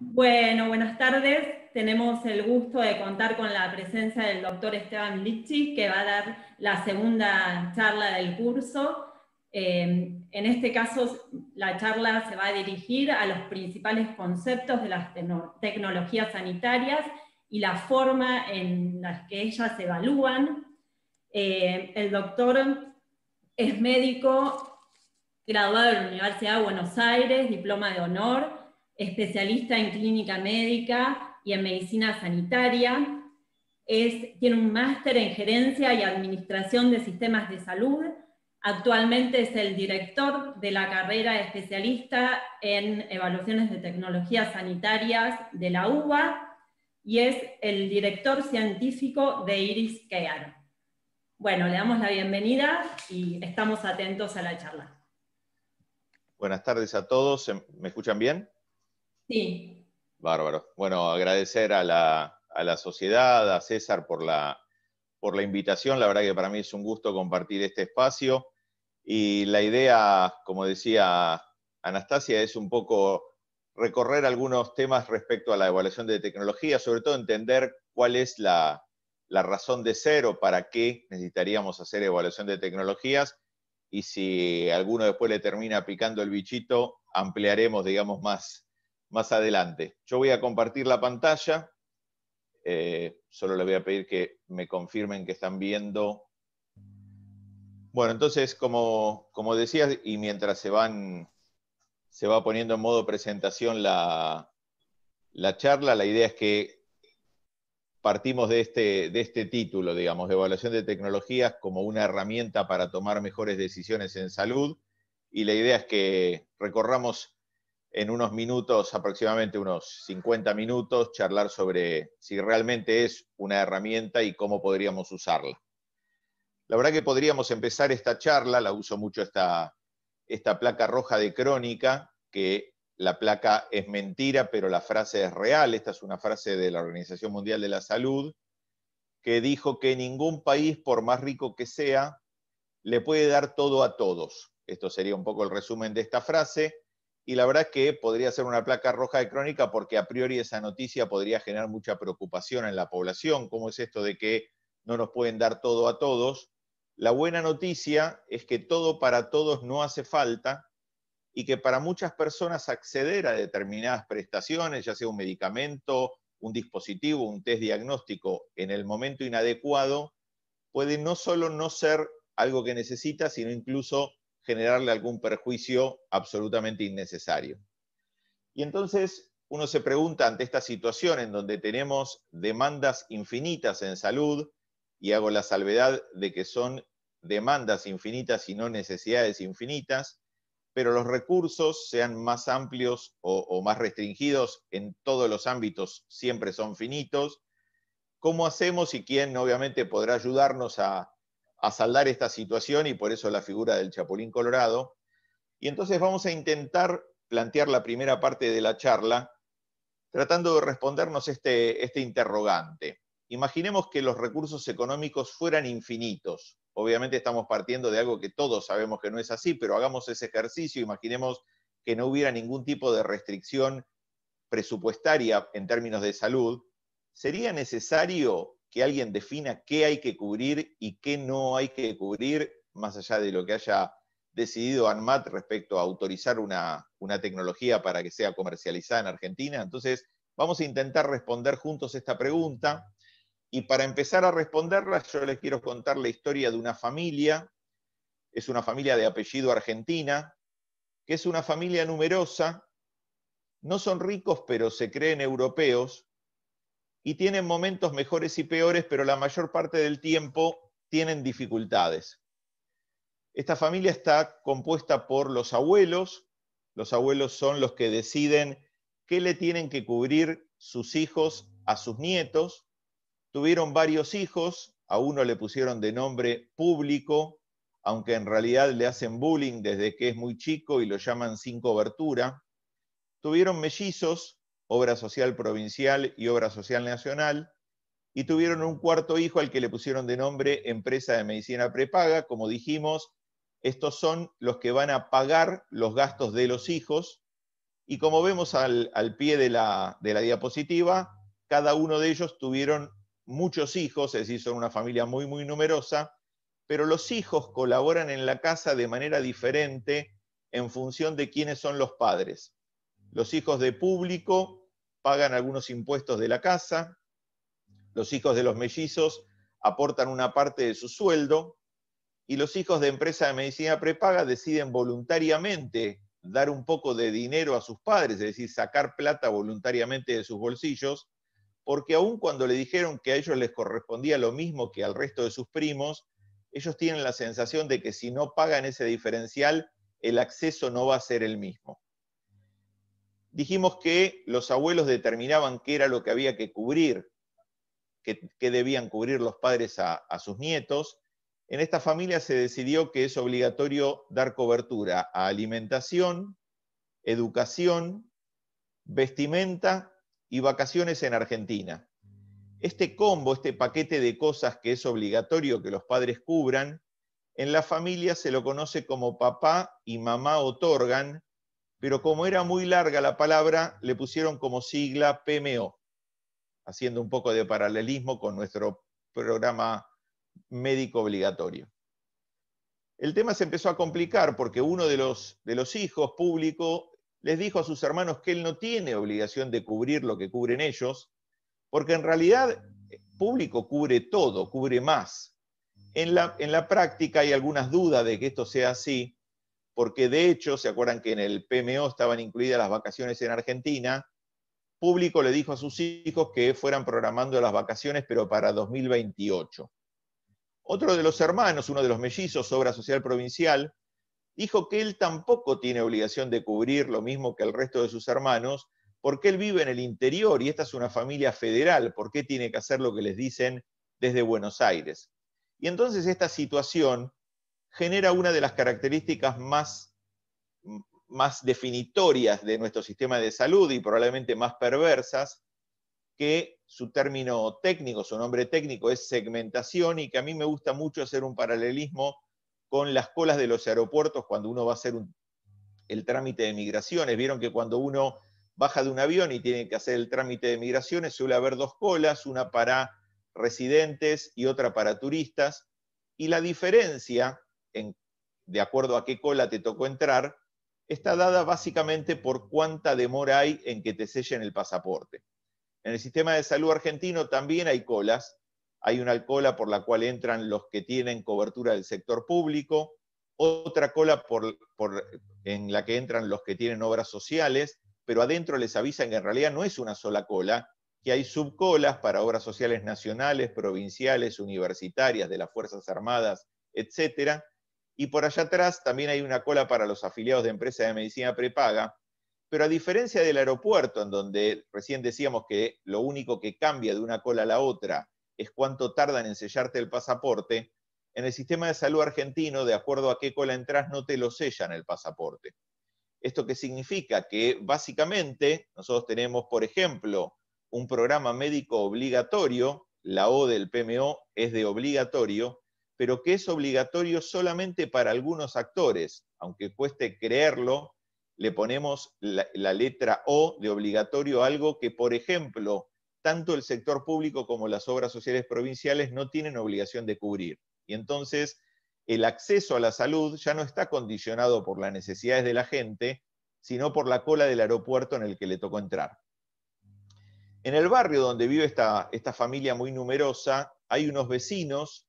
Bueno, buenas tardes. Tenemos el gusto de contar con la presencia del doctor Esteban Lichi, que va a dar la segunda charla del curso. Eh, en este caso, la charla se va a dirigir a los principales conceptos de las tecnologías sanitarias y la forma en la que ellas se evalúan. Eh, el doctor es médico graduado de la Universidad de Buenos Aires, diploma de honor especialista en clínica médica y en medicina sanitaria. tiene un máster en gerencia y administración de sistemas de salud. Actualmente es el director de la carrera especialista en evaluaciones de tecnologías sanitarias de la UBA y es el director científico de Iris Care. Bueno, le damos la bienvenida y estamos atentos a la charla. Buenas tardes a todos. ¿Me escuchan bien? Sí. Bárbaro. Bueno, agradecer a la, sociedad, a César por la, por la invitación. La verdad que para mí es un gusto compartir este espacio. Y la idea, como decía Anastasia, es un poco recorrer algunos temas respecto a la evaluación de tecnología, sobre todo entender cuál es la, la razón de ser o para qué necesitaríamos hacer evaluación de tecnologías. Y si alguno después le termina picando el bichito, ampliaremos, digamos, más más adelante. Yo voy a compartir la pantalla. Eh, solo le voy a pedir que me confirmen que están viendo. Bueno, entonces, como, como decía, y mientras se van, se va poniendo en modo presentación la, la charla, la idea es que partimos de este, de este título, digamos, de evaluación de tecnologías como una herramienta para tomar mejores decisiones en salud. Y la idea es que recorramos en unos minutos, aproximadamente unos 50 minutos, charlar sobre si realmente es una herramienta y cómo podríamos usarla. La verdad que podríamos empezar esta charla, la uso mucho esta, esta placa roja de crónica, que la placa es mentira, pero la frase es real. Esta es una frase de la Organización Mundial de la Salud, que dijo que ningún país, por más rico que sea, le puede dar todo a todos. Esto sería un poco el resumen de esta frase y la verdad que podría ser una placa roja de crónica porque a priori esa noticia podría generar mucha preocupación en la población, cómo es esto de que no nos pueden dar todo a todos. La buena noticia es que todo para todos no hace falta y que para muchas personas acceder a determinadas prestaciones, ya sea un medicamento, un dispositivo, un test diagnóstico en el momento inadecuado, puede no solo no ser algo que necesita, sino incluso generarle algún perjuicio absolutamente innecesario. Y entonces uno se pregunta ante esta situación en donde tenemos demandas infinitas en salud, y hago la salvedad de que son demandas infinitas y no necesidades infinitas, pero los recursos, sean más amplios o, más restringidos en todos los ámbitos, siempre son finitos. ¿Cómo hacemos y quién obviamente podrá ayudarnos a, a saldar esta situación y por eso la figura del Chapulín Colorado. Y entonces vamos a intentar plantear la primera parte de la charla tratando de respondernos este, este interrogante. Imaginemos que los recursos económicos fueran infinitos. Obviamente estamos partiendo de algo que todos sabemos que no es así, pero hagamos ese ejercicio, imaginemos que no hubiera ningún tipo de restricción presupuestaria en términos de salud, ¿sería necesario que alguien defina qué hay que cubrir y qué no hay que cubrir, más allá de lo que haya decidido ANMAT respecto a autorizar una, una tecnología para que sea comercializada en Argentina. Entonces, vamos a intentar responder juntos esta pregunta. Y para empezar a responderla, yo les quiero contar la historia de una familia. Es una familia de apellido argentina, que es una familia numerosa. No son ricos, pero se creen europeos y tienen momentos mejores y peores, pero la mayor parte del tiempo tienen dificultades. Esta familia está compuesta por los abuelos. Los abuelos son los que deciden qué le tienen que cubrir sus hijos a sus nietos. Tuvieron varios hijos, a uno le pusieron de nombre público, aunque en realidad le hacen bullying desde que es muy chico y lo llaman sin cobertura. Tuvieron mellizos, obra social provincial y obra social nacional, y tuvieron un cuarto hijo al que le pusieron de nombre empresa de medicina prepaga. Como dijimos, estos son los que van a pagar los gastos de los hijos, y como vemos al, pie de la, de la diapositiva, cada uno de ellos tuvieron muchos hijos, es decir, son una familia muy, muy numerosa, pero los hijos colaboran en la casa de manera diferente en función de quiénes son los padres los hijos de público pagan algunos impuestos de la casa, los hijos de los mellizos aportan una parte de su sueldo y los hijos de empresa de medicina prepaga deciden voluntariamente dar un poco de dinero a sus padres, es decir, sacar plata voluntariamente de sus bolsillos, porque aun cuando le dijeron que a ellos les correspondía lo mismo que al resto de sus primos, ellos tienen la sensación de que si no pagan ese diferencial, el acceso no va a ser el mismo dijimos que los abuelos determinaban qué era lo que había que cubrir, qué, debían cubrir los padres a, a sus nietos. En esta familia se decidió que es obligatorio dar cobertura a alimentación, educación, vestimenta y vacaciones en Argentina. Este combo, este paquete de cosas que es obligatorio que los padres cubran, en la familia se lo conoce como papá y mamá otorgan pero como era muy larga la palabra, le pusieron como sigla PMO, haciendo un poco de paralelismo con nuestro programa médico obligatorio. El tema se empezó a complicar porque uno de los, de los hijos público les dijo a sus hermanos que él no tiene obligación de cubrir lo que cubren ellos, porque en realidad eh, público cubre todo, cubre más. en la práctica hay algunas dudas de que esto sea así, porque de hecho, ¿se acuerdan que en el PMO estaban incluidas las vacaciones en Argentina? Público le dijo a sus hijos que fueran programando las vacaciones, pero para 2028. Otro de los hermanos, uno de los mellizos, obra social provincial, dijo que él tampoco tiene obligación de cubrir lo mismo que el resto de sus hermanos, porque él vive en el interior y esta es una familia federal, ¿por qué tiene que hacer lo que les dicen desde Buenos Aires? Y entonces esta situación genera una de las características más, más definitorias de nuestro sistema de salud y probablemente más perversas, que su término técnico, su nombre técnico es segmentación y que a mí me gusta mucho hacer un paralelismo con las colas de los aeropuertos cuando uno va a hacer el trámite de migraciones. Vieron que cuando uno baja de un avión y tiene que hacer el trámite de migraciones suele haber dos colas, una para residentes y otra para turistas. Y la diferencia de acuerdo a qué cola te tocó entrar, está dada básicamente por cuánta demora hay en que te sellen el pasaporte. En el sistema de salud argentino también hay colas. Hay una cola por la cual entran los que tienen cobertura del sector público, otra cola en la que entran los que tienen obras sociales, pero adentro les avisan que en realidad no es una sola cola, que hay subcolas para obras sociales nacionales, provinciales, universitarias, de las Fuerzas Armadas, etcétera, y por allá atrás también hay una cola para los afiliados de empresas de medicina prepaga. Pero a diferencia del aeropuerto, en donde recién decíamos que lo único que cambia de una cola a la otra es cuánto tardan en sellarte el pasaporte, en el sistema de salud argentino, de acuerdo a qué cola entras, no te lo sellan el pasaporte. ¿Esto que significa? Que básicamente nosotros tenemos, por ejemplo, un programa médico obligatorio, la O del PMO es de obligatorio, pero que es obligatorio solamente para algunos actores. Aunque cueste creerlo, le ponemos la, letra O de obligatorio algo que, por ejemplo, tanto el sector público como las obras sociales provinciales no tienen obligación de cubrir. Y entonces el acceso a la salud ya no está condicionado por las necesidades de la gente, sino por la cola del aeropuerto en el que le tocó entrar. En el barrio donde vive esta, esta familia muy numerosa, hay unos vecinos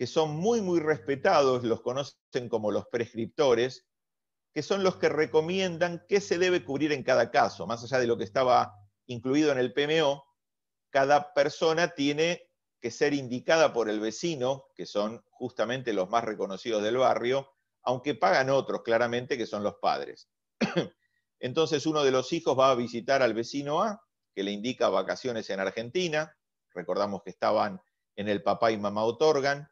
que son muy, muy respetados, los conocen como los prescriptores, que son los que recomiendan qué se debe cubrir en cada caso, más allá de lo que estaba incluido en el PMO, cada persona tiene que ser indicada por el vecino, que son justamente los más reconocidos del barrio, aunque pagan otros, claramente, que son los padres. Entonces uno de los hijos va a visitar al vecino A, que le indica vacaciones en Argentina, recordamos que estaban en el papá y mamá otorgan,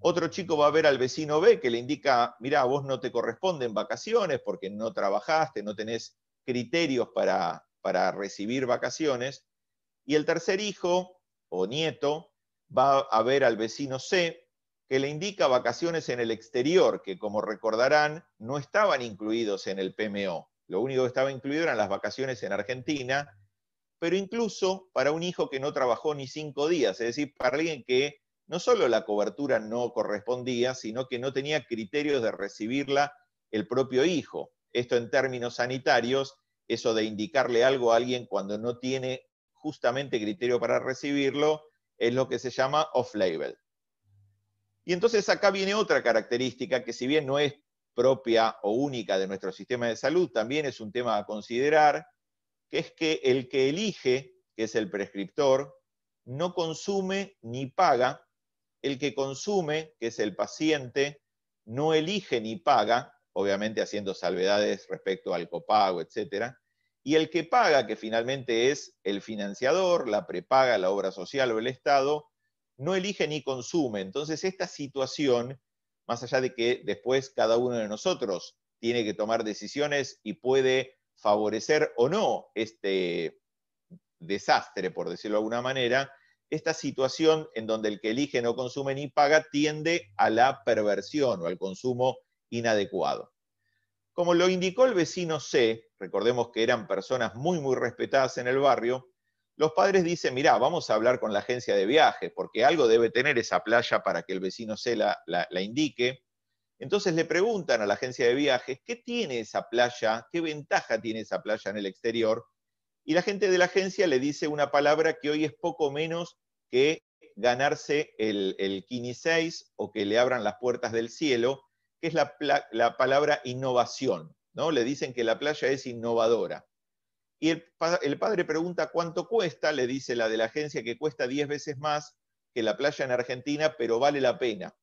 otro chico va a ver al vecino B que le indica, mira, vos no te corresponden vacaciones porque no trabajaste, no tenés criterios para, para recibir vacaciones. Y el tercer hijo o nieto va a ver al vecino C que le indica vacaciones en el exterior, que como recordarán, no estaban incluidos en el PMO. Lo único que estaba incluido eran las vacaciones en Argentina, pero incluso para un hijo que no trabajó ni cinco días, es decir, para alguien que no solo la cobertura no correspondía, sino que no tenía criterios de recibirla el propio hijo. Esto en términos sanitarios, eso de indicarle algo a alguien cuando no tiene justamente criterio para recibirlo, es lo que se llama off-label. Y entonces acá viene otra característica que si bien no es propia o única de nuestro sistema de salud, también es un tema a considerar, que es que el que elige, que es el prescriptor, no consume ni paga el que consume, que es el paciente, no elige ni paga, obviamente haciendo salvedades respecto al copago, etc. Y el que paga, que finalmente es el financiador, la prepaga, la obra social o el Estado, no elige ni consume. Entonces, esta situación, más allá de que después cada uno de nosotros tiene que tomar decisiones y puede favorecer o no este desastre, por decirlo de alguna manera, esta situación en donde el que elige no consume ni paga tiende a la perversión o al consumo inadecuado. Como lo indicó el vecino C, recordemos que eran personas muy, muy respetadas en el barrio, los padres dicen, mirá, vamos a hablar con la agencia de viajes, porque algo debe tener esa playa para que el vecino C la, la indique. Entonces le preguntan a la agencia de viajes, ¿qué tiene esa playa? ¿Qué ventaja tiene esa playa en el exterior? y la gente de la agencia le dice una palabra que hoy es poco menos que ganarse el, el Kini 6 o que le abran las puertas del cielo, que es la, palabra innovación. ¿no? Le dicen que la playa es innovadora. Y el, el, padre pregunta cuánto cuesta, le dice la de la agencia que cuesta 10 veces más que la playa en Argentina, pero vale la pena.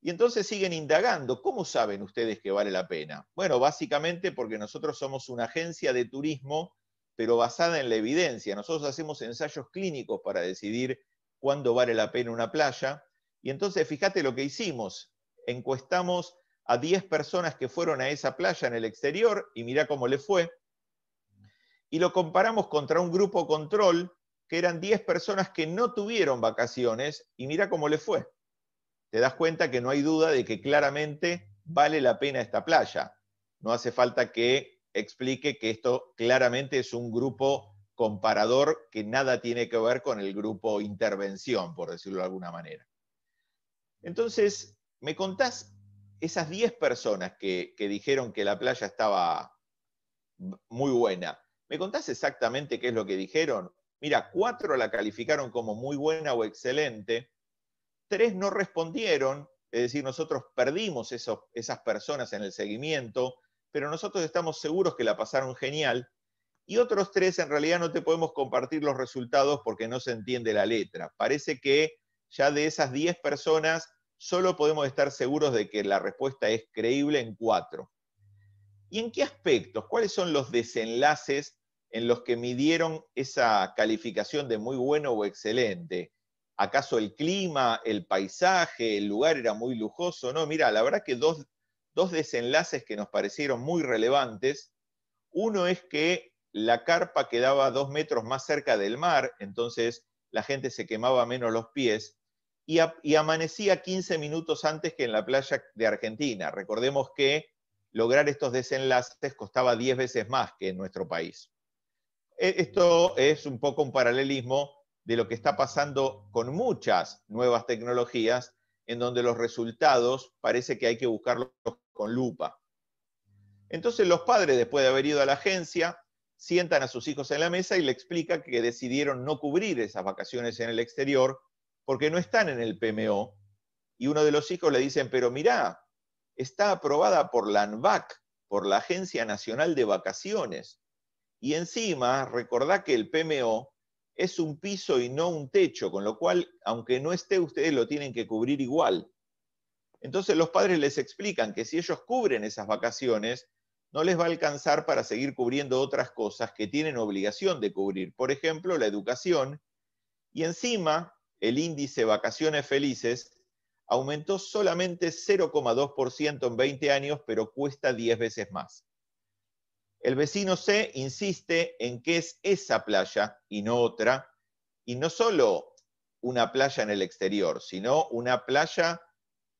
Y entonces siguen indagando, ¿cómo saben ustedes que vale la pena? Bueno, básicamente porque nosotros somos una agencia de turismo pero basada en la evidencia. Nosotros hacemos ensayos clínicos para decidir cuándo vale la pena una playa. Y entonces, fíjate lo que hicimos. Encuestamos a 10 personas que fueron a esa playa en el exterior y mirá cómo le fue. Y lo comparamos contra un grupo control que eran 10 personas que no tuvieron vacaciones y mirá cómo le fue. Te das cuenta que no hay duda de que claramente vale la pena esta playa. No hace falta que explique que esto claramente es un grupo comparador que nada tiene que ver con el grupo intervención, por decirlo de alguna manera. Entonces, me contás esas 10 personas que, dijeron que la playa estaba muy buena. ¿Me contás exactamente qué es lo que dijeron? Mira, cuatro la calificaron como muy buena o excelente, tres no respondieron, es decir, nosotros perdimos esas personas en el seguimiento, pero nosotros estamos seguros que la pasaron genial. Y otros tres, en realidad no te podemos compartir los resultados porque no se entiende la letra. Parece que ya de esas 10 personas, solo podemos estar seguros de que la respuesta es creíble en cuatro. ¿Y en qué aspectos? ¿Cuáles son los desenlaces en los que midieron esa calificación de muy bueno o excelente? ¿Acaso el clima, el paisaje, el lugar era muy lujoso? No, mira, la verdad que dos dos desenlaces que nos parecieron muy relevantes. Uno es que la carpa quedaba dos metros más cerca del mar, entonces la gente se quemaba menos los pies y, amanecía 15 minutos antes que en la playa de Argentina. Recordemos que lograr estos desenlaces costaba 10 veces más que en nuestro país. E, esto es un poco un paralelismo de lo que está pasando con muchas nuevas tecnologías en donde los resultados parece que hay que buscarlos con lupa. Entonces los padres, después de haber ido a la agencia, sientan a sus hijos en la mesa y le explica que decidieron no cubrir esas vacaciones en el exterior porque no están en el PMO. Y uno de los hijos le dicen, pero mirá, está aprobada por la ANVAC, por la Agencia Nacional de Vacaciones. Y encima, recordá que el PMO es un piso y no un techo, con lo cual, aunque no esté, ustedes lo tienen que cubrir igual. Entonces los padres les explican que si ellos cubren esas vacaciones, no les va a alcanzar para seguir cubriendo otras cosas que tienen obligación de cubrir, por ejemplo, la educación. Y encima, el índice vacaciones felices aumentó solamente 0,2% en 20 años, pero cuesta 10 veces más. El vecino C insiste en que es esa playa y no otra, y no solo una playa en el exterior, sino una playa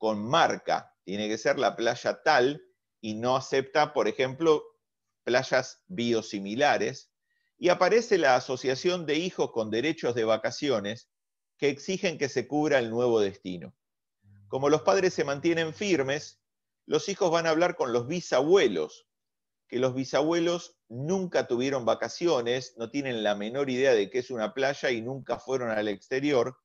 con marca. Tiene que ser la playa tal y no acepta, por ejemplo, playas biosimilares. Y aparece la Asociación de Hijos con Derechos de Vacaciones que exigen que se cubra el nuevo destino. Como los padres se mantienen firmes, los hijos van a hablar con los bisabuelos, que los bisabuelos nunca tuvieron vacaciones, no tienen la menor idea de que es una playa y nunca fueron al exterior,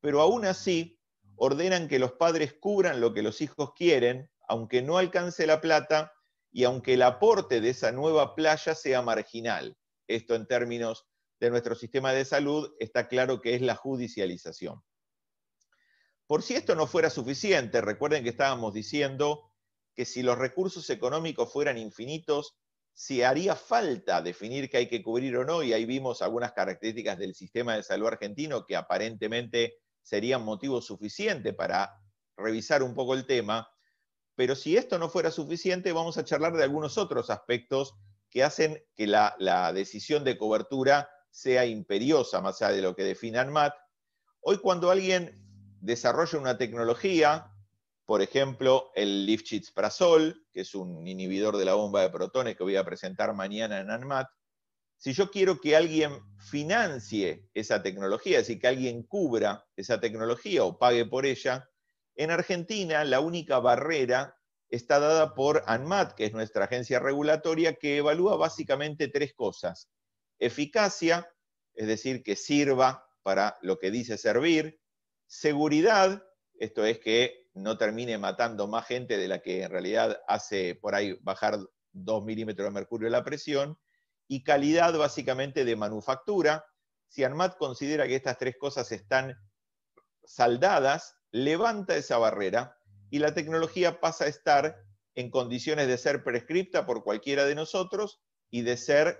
pero aún así ordenan que los padres cubran lo que los hijos quieren, aunque no alcance la plata y aunque el aporte de esa nueva playa sea marginal. Esto en términos de nuestro sistema de salud está claro que es la judicialización. Por si esto no fuera suficiente, recuerden que estábamos diciendo que si los recursos económicos fueran infinitos, si haría falta definir que hay que cubrir o no, y ahí vimos algunas características del sistema de salud argentino que aparentemente sería motivo suficiente para revisar un poco el tema, pero si esto no fuera suficiente, vamos a charlar de algunos otros aspectos que hacen que la, decisión de cobertura sea imperiosa, más allá de lo que define ANMAT. Hoy cuando alguien desarrolla una tecnología, por ejemplo, el lifchitz que es un inhibidor de la bomba de protones que voy a presentar mañana en ANMAT, si yo quiero que alguien financie esa tecnología, es decir, que alguien cubra esa tecnología o pague por ella, en Argentina la única barrera está dada por ANMAT, que es nuestra agencia regulatoria, que evalúa básicamente tres cosas. Eficacia, es decir, que sirva para lo que dice servir. Seguridad, esto es que no termine matando más gente de la que en realidad hace por ahí bajar dos milímetros de mercurio la presión y calidad básicamente de manufactura. Si ANMAT considera que estas tres cosas están saldadas, levanta esa barrera y la tecnología pasa a estar en condiciones de ser prescripta por cualquiera de nosotros y de ser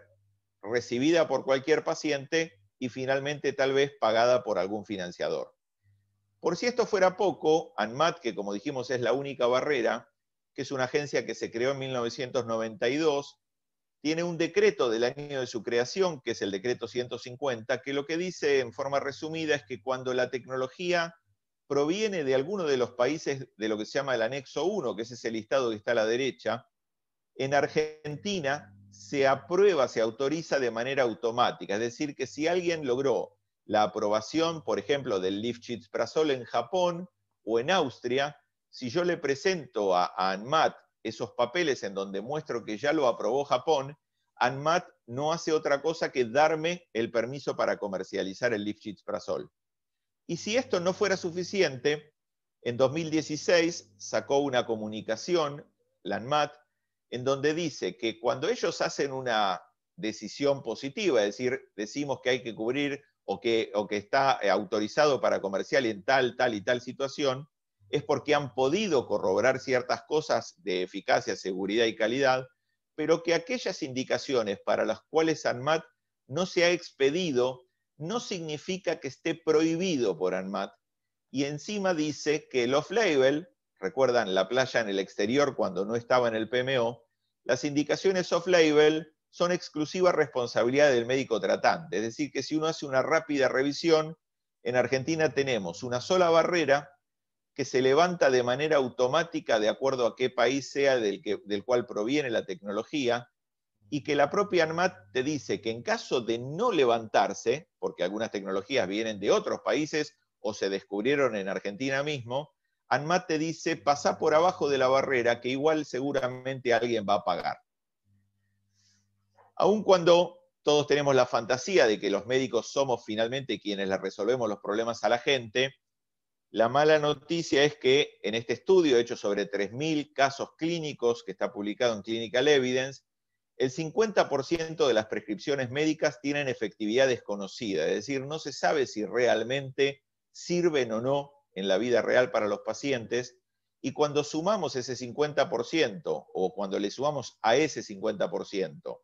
recibida por cualquier paciente y finalmente tal vez pagada por algún financiador. Por si esto fuera poco, ANMAT, que como dijimos es la única barrera, que es una agencia que se creó en 1992 tiene un decreto del año de su creación, que es el decreto 150, que lo que dice en forma resumida es que cuando la tecnología proviene de alguno de los países de lo que se llama el anexo 1, que es ese listado que está a la derecha, en Argentina se aprueba, se autoriza de manera automática. Es decir, que si alguien logró la aprobación, por ejemplo, del lifshitz Prasol en Japón o en Austria, si yo le presento a ANMAT esos papeles en donde muestro que ya lo aprobó Japón, ANMAT no hace otra cosa que darme el permiso para comercializar el Lifshitz prasol Y si esto no fuera suficiente, en 2016 sacó una comunicación, la ANMAT, en donde dice que cuando ellos hacen una decisión positiva, es decir, decimos que hay que cubrir o que, o que está autorizado para comercial en tal, tal y tal situación, es porque han podido corroborar ciertas cosas de eficacia, seguridad y calidad, pero que aquellas indicaciones para las cuales ANMAT no se ha expedido no significa que esté prohibido por ANMAT. Y encima dice que el off-label, recuerdan la playa en el exterior cuando no estaba en el PMO, las indicaciones off-label son exclusiva responsabilidad del médico tratante. Es decir, que si uno hace una rápida revisión, en Argentina tenemos una sola barrera que se levanta de manera automática de acuerdo a qué país sea del, del cual proviene la tecnología, y que la propia ANMAT te dice que en caso de no levantarse, porque algunas tecnologías vienen de otros países o se descubrieron en Argentina mismo, ANMAT te dice, pasa por abajo de la barrera que igual seguramente alguien va a pagar. Aun cuando todos tenemos la fantasía de que los médicos somos finalmente quienes le resolvemos los problemas a la gente, la mala noticia es que en este estudio hecho sobre 3.000 casos clínicos que está publicado en Clinical Evidence, el 50% de las prescripciones médicas tienen efectividad desconocida, es decir, no se sabe si realmente sirven o no en la vida real para los pacientes. Y cuando sumamos ese 50% o cuando le sumamos a ese 50%,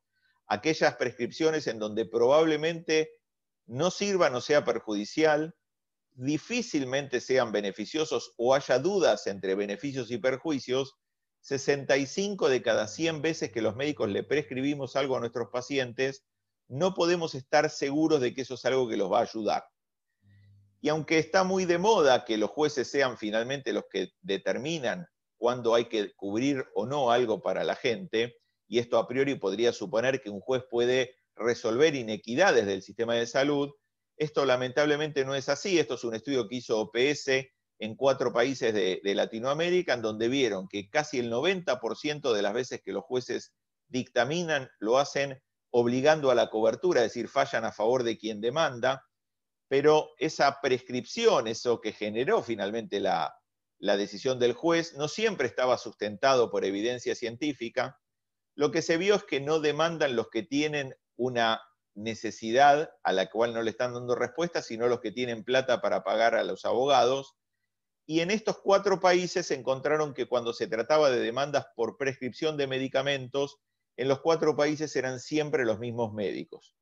aquellas prescripciones en donde probablemente no sirvan o sea perjudicial, difícilmente sean beneficiosos o haya dudas entre beneficios y perjuicios, 65 de cada 100 veces que los médicos le prescribimos algo a nuestros pacientes, no podemos estar seguros de que eso es algo que los va a ayudar. Y aunque está muy de moda que los jueces sean finalmente los que determinan cuándo hay que cubrir o no algo para la gente, y esto a priori podría suponer que un juez puede resolver inequidades del sistema de salud, esto lamentablemente no es así, esto es un estudio que hizo OPS en cuatro países de, Latinoamérica, en donde vieron que casi el 90% de las veces que los jueces dictaminan lo hacen obligando a la cobertura, es decir, fallan a favor de quien demanda, pero esa prescripción, eso que generó finalmente la, la decisión del juez, no siempre estaba sustentado por evidencia científica. Lo que se vio es que no demandan los que tienen una necesidad a la cual no le están dando respuesta, sino los que tienen plata para pagar a los abogados. Y en estos cuatro países encontraron que cuando se trataba de demandas por prescripción de medicamentos, en los cuatro países eran siempre los mismos médicos.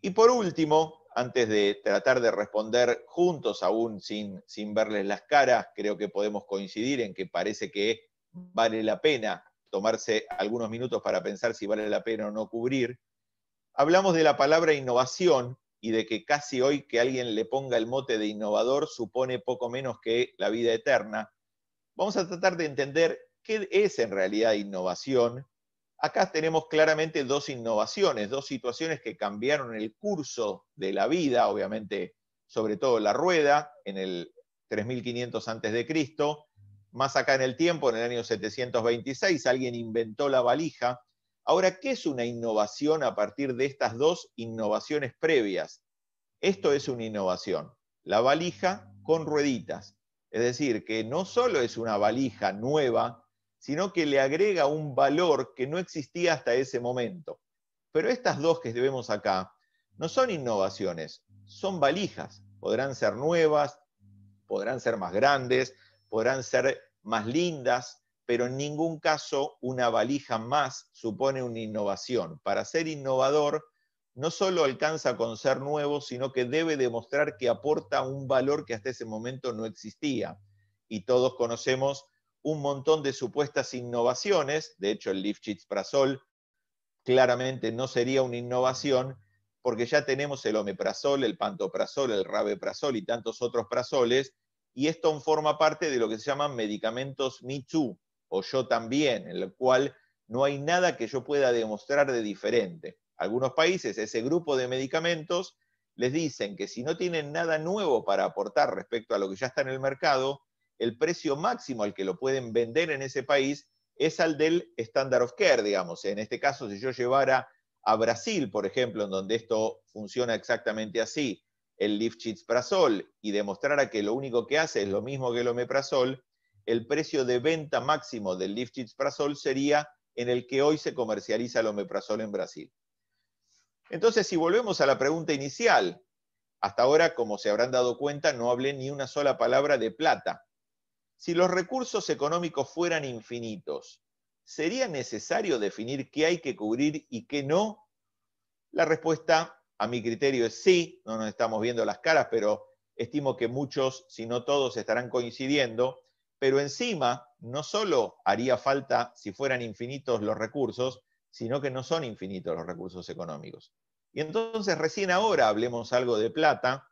Y por último, antes de tratar de responder juntos, aún sin, sin verles las caras, creo que podemos coincidir en que parece que vale la pena tomarse algunos minutos para pensar si vale la pena o no cubrir Hablamos de la palabra innovación y de que casi hoy que alguien le ponga el mote de innovador supone poco menos que la vida eterna. Vamos a tratar de entender qué es en realidad innovación. Acá tenemos claramente dos innovaciones, dos situaciones que cambiaron el curso de la vida, obviamente, sobre todo la rueda en el 3500 a.C., más acá en el tiempo, en el año 726, alguien inventó la valija, Ahora, ¿qué es una innovación a partir de estas dos innovaciones previas? Esto es una innovación, la valija con rueditas. Es decir, que no solo es una valija nueva, sino que le agrega un valor que no existía hasta ese momento. Pero estas dos que vemos acá no son innovaciones, son valijas. Podrán ser nuevas, podrán ser más grandes, podrán ser más lindas, pero en ningún caso una valija más supone una innovación. Para ser innovador, no solo alcanza con ser nuevo, sino que debe demostrar que aporta un valor que hasta ese momento no existía. Y todos conocemos un montón de supuestas innovaciones, de hecho el Lifchitz Prasol claramente no sería una innovación, porque ya tenemos el omeprazol, el pantoprazol, el rabeprazol y tantos otros prazoles, y esto forma parte de lo que se llaman medicamentos Me Too, o yo también, en el cual no hay nada que yo pueda demostrar de diferente. Algunos países, ese grupo de medicamentos, les dicen que si no tienen nada nuevo para aportar respecto a lo que ya está en el mercado, el precio máximo al que lo pueden vender en ese país es al del standard of care, digamos. En este caso, si yo llevara a Brasil, por ejemplo, en donde esto funciona exactamente así, el Lifchitz-Prazol, y demostrara que lo único que hace es lo mismo que el omeprazol, el precio de venta máximo del Prazol sería en el que hoy se comercializa el omeprazol en Brasil. Entonces, si volvemos a la pregunta inicial, hasta ahora, como se habrán dado cuenta, no hablé ni una sola palabra de plata. Si los recursos económicos fueran infinitos, ¿sería necesario definir qué hay que cubrir y qué no? La respuesta, a mi criterio, es sí. No nos estamos viendo las caras, pero estimo que muchos, si no todos, estarán coincidiendo pero encima no solo haría falta si fueran infinitos los recursos, sino que no son infinitos los recursos económicos. Y entonces recién ahora hablemos algo de plata.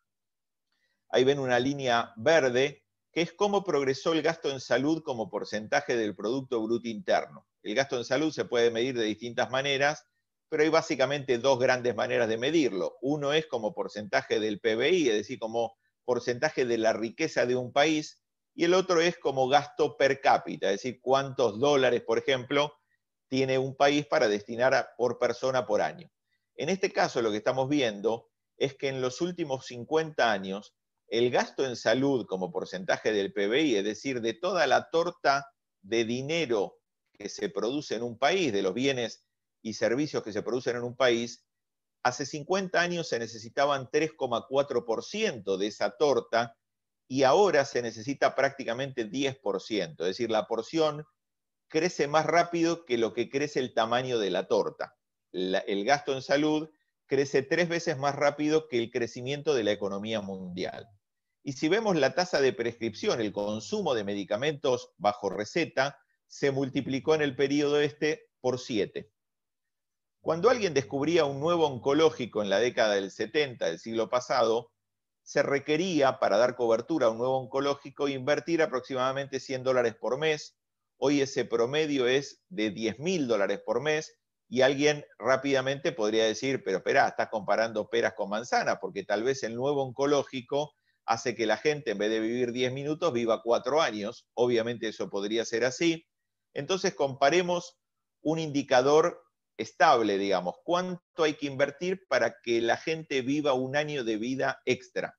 Ahí ven una línea verde que es cómo progresó el gasto en salud como porcentaje del Producto Bruto Interno. El gasto en salud se puede medir de distintas maneras, pero hay básicamente dos grandes maneras de medirlo. Uno es como porcentaje del PBI, es decir, como porcentaje de la riqueza de un país, y el otro es como gasto per cápita, es decir, cuántos dólares, por ejemplo, tiene un país para destinar a, por persona por año. En este caso lo que estamos viendo es que en los últimos 50 años el gasto en salud como porcentaje del PBI, es decir, de toda la torta de dinero que se produce en un país, de los bienes y servicios que se producen en un país, hace 50 años se necesitaban 3,4% de esa torta y ahora se necesita prácticamente 10%, es decir, la porción crece más rápido que lo que crece el tamaño de la torta. el gasto en salud crece tres veces más rápido que el crecimiento de la economía mundial. Y si vemos la tasa de prescripción, el consumo de medicamentos bajo receta, se multiplicó en el periodo este por siete. Cuando alguien descubría un nuevo oncológico en la década del 70 del siglo pasado, se requería para dar cobertura a un nuevo oncológico invertir aproximadamente 100 dólares por mes. Hoy ese promedio es de 10 mil dólares por mes y alguien rápidamente podría decir, pero espera, estás comparando peras con manzanas, porque tal vez el nuevo oncológico hace que la gente en vez de vivir 10 minutos viva 4 años. Obviamente eso podría ser así. Entonces comparemos un indicador estable, digamos, cuánto hay que invertir para que la gente viva un año de vida extra.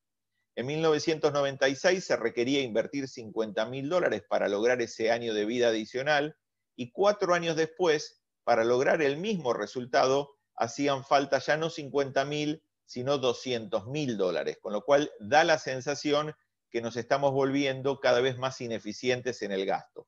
En 1996 se requería invertir 50 mil dólares para lograr ese año de vida adicional y cuatro años después, para lograr el mismo resultado, hacían falta ya no 50 mil, sino 200 mil dólares, con lo cual da la sensación que nos estamos volviendo cada vez más ineficientes en el gasto.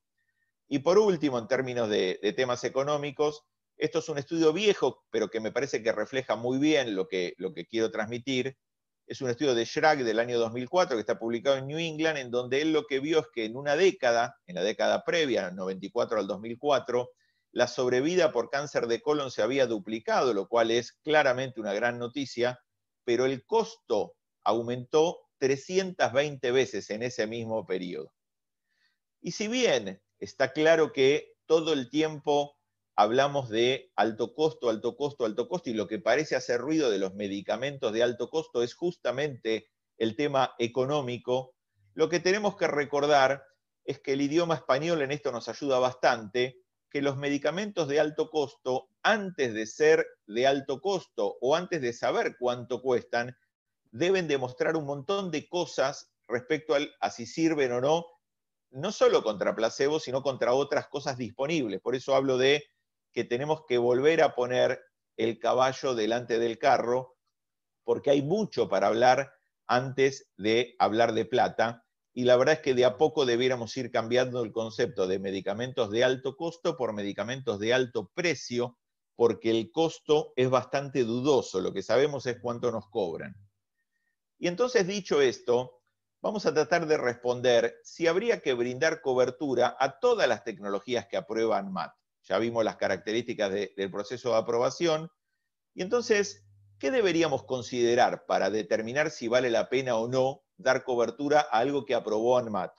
Y por último, en términos de, de temas económicos, esto es un estudio viejo, pero que me parece que refleja muy bien lo que, lo que quiero transmitir. Es un estudio de Schrag del año 2004 que está publicado en New England, en donde él lo que vio es que en una década, en la década previa, 94 al 2004, la sobrevida por cáncer de colon se había duplicado, lo cual es claramente una gran noticia, pero el costo aumentó 320 veces en ese mismo periodo. Y si bien está claro que todo el tiempo hablamos de alto costo, alto costo, alto costo, y lo que parece hacer ruido de los medicamentos de alto costo es justamente el tema económico. Lo que tenemos que recordar es que el idioma español en esto nos ayuda bastante, que los medicamentos de alto costo, antes de ser de alto costo o antes de saber cuánto cuestan, deben demostrar un montón de cosas respecto al, a si sirven o no, no solo contra placebo, sino contra otras cosas disponibles. Por eso hablo de que tenemos que volver a poner el caballo delante del carro, porque hay mucho para hablar antes de hablar de plata. Y la verdad es que de a poco debiéramos ir cambiando el concepto de medicamentos de alto costo por medicamentos de alto precio, porque el costo es bastante dudoso. Lo que sabemos es cuánto nos cobran. Y entonces, dicho esto, vamos a tratar de responder si habría que brindar cobertura a todas las tecnologías que aprueban MAT. Ya vimos las características del proceso de aprobación. Y entonces, ¿qué deberíamos considerar para determinar si vale la pena o no dar cobertura a algo que aprobó ANMAT?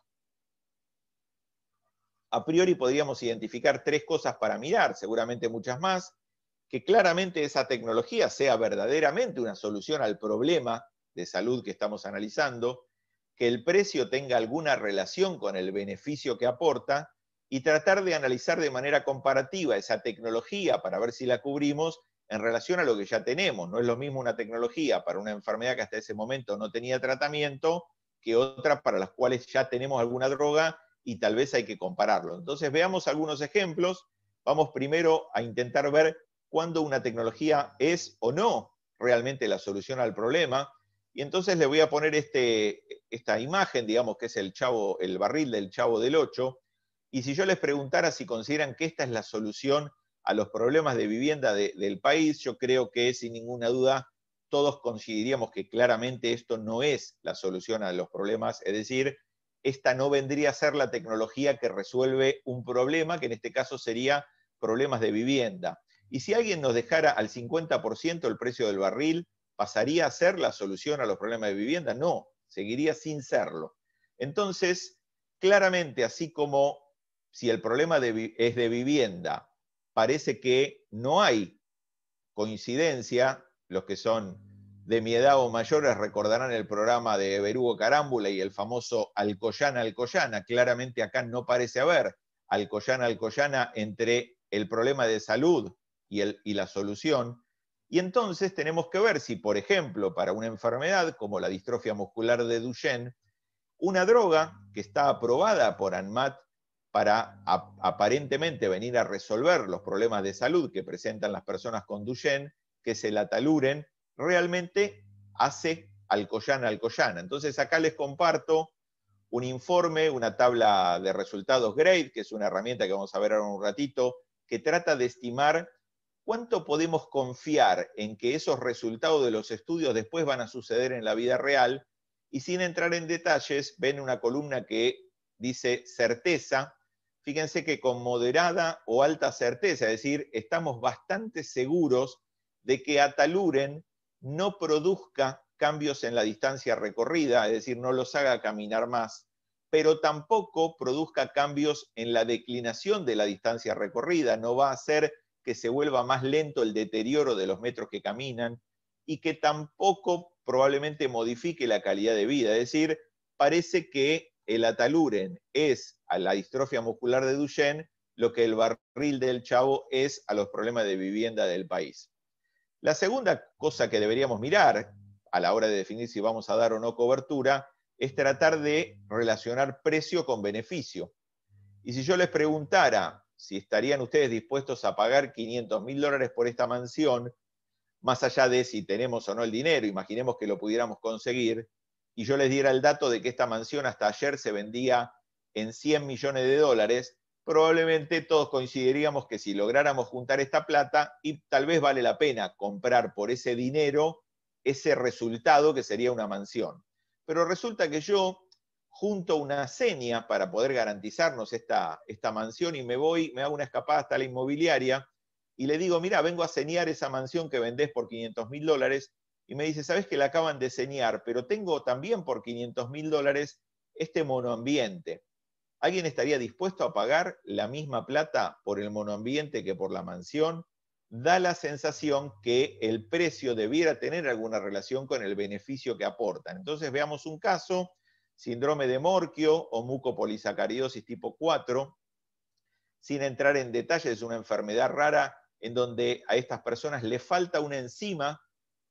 A priori podríamos identificar tres cosas para mirar, seguramente muchas más, que claramente esa tecnología sea verdaderamente una solución al problema de salud que estamos analizando, que el precio tenga alguna relación con el beneficio que aporta y tratar de analizar de manera comparativa esa tecnología para ver si la cubrimos en relación a lo que ya tenemos. No es lo mismo una tecnología para una enfermedad que hasta ese momento no tenía tratamiento que otra para las cuales ya tenemos alguna droga y tal vez hay que compararlo. Entonces veamos algunos ejemplos. Vamos primero a intentar ver cuándo una tecnología es o no realmente la solución al problema. Y entonces le voy a poner este, esta imagen, digamos, que es el, chavo, el barril del chavo del 8, y si yo les preguntara si consideran que esta es la solución a los problemas de vivienda del país, yo creo que sin ninguna duda todos consideraríamos que claramente esto no es la solución a los problemas, es decir, esta no vendría a ser la tecnología que resuelve un problema, que en este caso sería problemas de vivienda. Y si alguien nos dejara al 50% el precio del barril, ¿pasaría a ser la solución a los problemas de vivienda? No, seguiría sin serlo. Entonces, claramente, así como si el problema es de vivienda, parece que no hay coincidencia, los que son de mi edad o mayores recordarán el programa de Berugo Carámbula y el famoso Alcoyana Alcoyana, claramente acá no parece haber Alcoyana Alcoyana entre el problema de salud y, y la solución, y entonces tenemos que ver si, por ejemplo, para una enfermedad como la distrofia muscular de Duchenne, una droga que está aprobada por ANMAT para aparentemente venir a resolver los problemas de salud que presentan las personas con Duchenne, que se la taluren, realmente hace Alcoyana Alcoyana. Entonces acá les comparto un informe, una tabla de resultados grade, que es una herramienta que vamos a ver ahora un ratito, que trata de estimar cuánto podemos confiar en que esos resultados de los estudios después van a suceder en la vida real, y sin entrar en detalles, ven una columna que dice certeza, fíjense que con moderada o alta certeza, es decir, estamos bastante seguros de que Ataluren no produzca cambios en la distancia recorrida, es decir, no los haga caminar más, pero tampoco produzca cambios en la declinación de la distancia recorrida, no va a hacer que se vuelva más lento el deterioro de los metros que caminan y que tampoco probablemente modifique la calidad de vida, es decir, parece que el ataluren es a la distrofia muscular de Duchenne lo que el barril del chavo es a los problemas de vivienda del país. La segunda cosa que deberíamos mirar a la hora de definir si vamos a dar o no cobertura es tratar de relacionar precio con beneficio. Y si yo les preguntara si estarían ustedes dispuestos a pagar 500 mil dólares por esta mansión, más allá de si tenemos o no el dinero, imaginemos que lo pudiéramos conseguir, y yo les diera el dato de que esta mansión hasta ayer se vendía en 100 millones de dólares, probablemente todos coincidiríamos que si lográramos juntar esta plata, y tal vez vale la pena comprar por ese dinero ese resultado que sería una mansión. Pero resulta que yo junto una seña para poder garantizarnos esta, esta mansión y me voy, me hago una escapada hasta la inmobiliaria y le digo, mira, vengo a señar esa mansión que vendés por 500 mil dólares y me dice, sabes que la acaban de señar, pero tengo también por 500 mil dólares este monoambiente. ¿Alguien estaría dispuesto a pagar la misma plata por el monoambiente que por la mansión? Da la sensación que el precio debiera tener alguna relación con el beneficio que aportan. Entonces veamos un caso, síndrome de Morquio o mucopolisacaridosis tipo 4, sin entrar en detalles, es una enfermedad rara en donde a estas personas le falta una enzima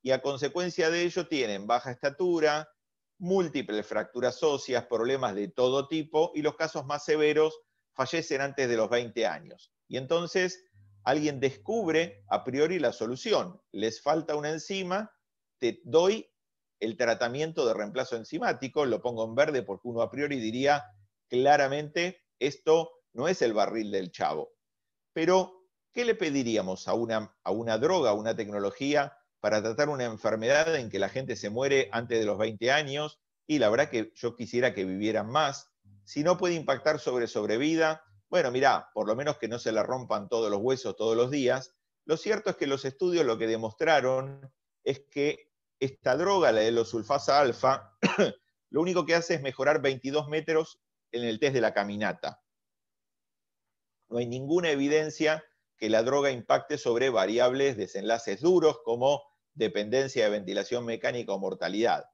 y a consecuencia de ello tienen baja estatura, múltiples fracturas óseas, problemas de todo tipo y los casos más severos fallecen antes de los 20 años. Y entonces alguien descubre a priori la solución. Les falta una enzima, te doy el tratamiento de reemplazo enzimático, lo pongo en verde porque uno a priori diría claramente esto no es el barril del chavo. Pero, ¿qué le pediríamos a una, a una droga, a una tecnología para tratar una enfermedad en que la gente se muere antes de los 20 años y la verdad que yo quisiera que vivieran más. Si no puede impactar sobre sobrevida, bueno, mirá, por lo menos que no se la rompan todos los huesos todos los días. Lo cierto es que los estudios lo que demostraron es que esta droga, la de los sulfasa alfa, lo único que hace es mejorar 22 metros en el test de la caminata. No hay ninguna evidencia que la droga impacte sobre variables desenlaces duros como dependencia de ventilación mecánica o mortalidad.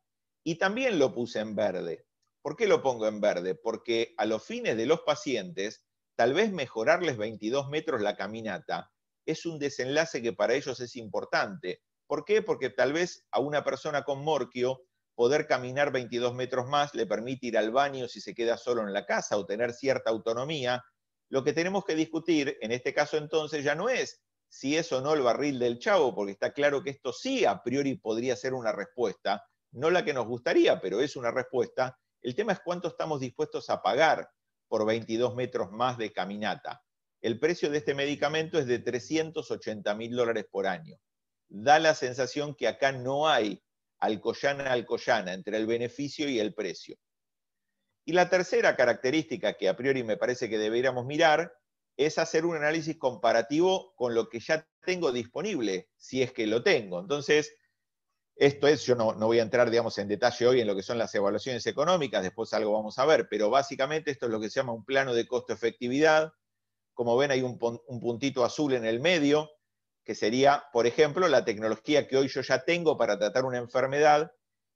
Y también lo puse en verde. ¿Por qué lo pongo en verde? Porque a los fines de los pacientes, tal vez mejorarles 22 metros la caminata es un desenlace que para ellos es importante. ¿Por qué? Porque tal vez a una persona con morquio poder caminar 22 metros más le permite ir al baño si se queda solo en la casa o tener cierta autonomía lo que tenemos que discutir en este caso entonces ya no es si es o no el barril del chavo, porque está claro que esto sí a priori podría ser una respuesta, no la que nos gustaría, pero es una respuesta. El tema es cuánto estamos dispuestos a pagar por 22 metros más de caminata. El precio de este medicamento es de 380 mil dólares por año. Da la sensación que acá no hay alcoyana-alcoyana entre el beneficio y el precio. Y la tercera característica que a priori me parece que deberíamos mirar es hacer un análisis comparativo con lo que ya tengo disponible, si es que lo tengo. Entonces, esto es, yo no, voy a entrar, digamos, en detalle hoy en lo que son las evaluaciones económicas, después algo vamos a ver, pero básicamente esto es lo que se llama un plano de costo-efectividad. Como ven, hay un puntito azul en el medio, que sería, por ejemplo, la tecnología que hoy yo ya tengo para tratar una enfermedad,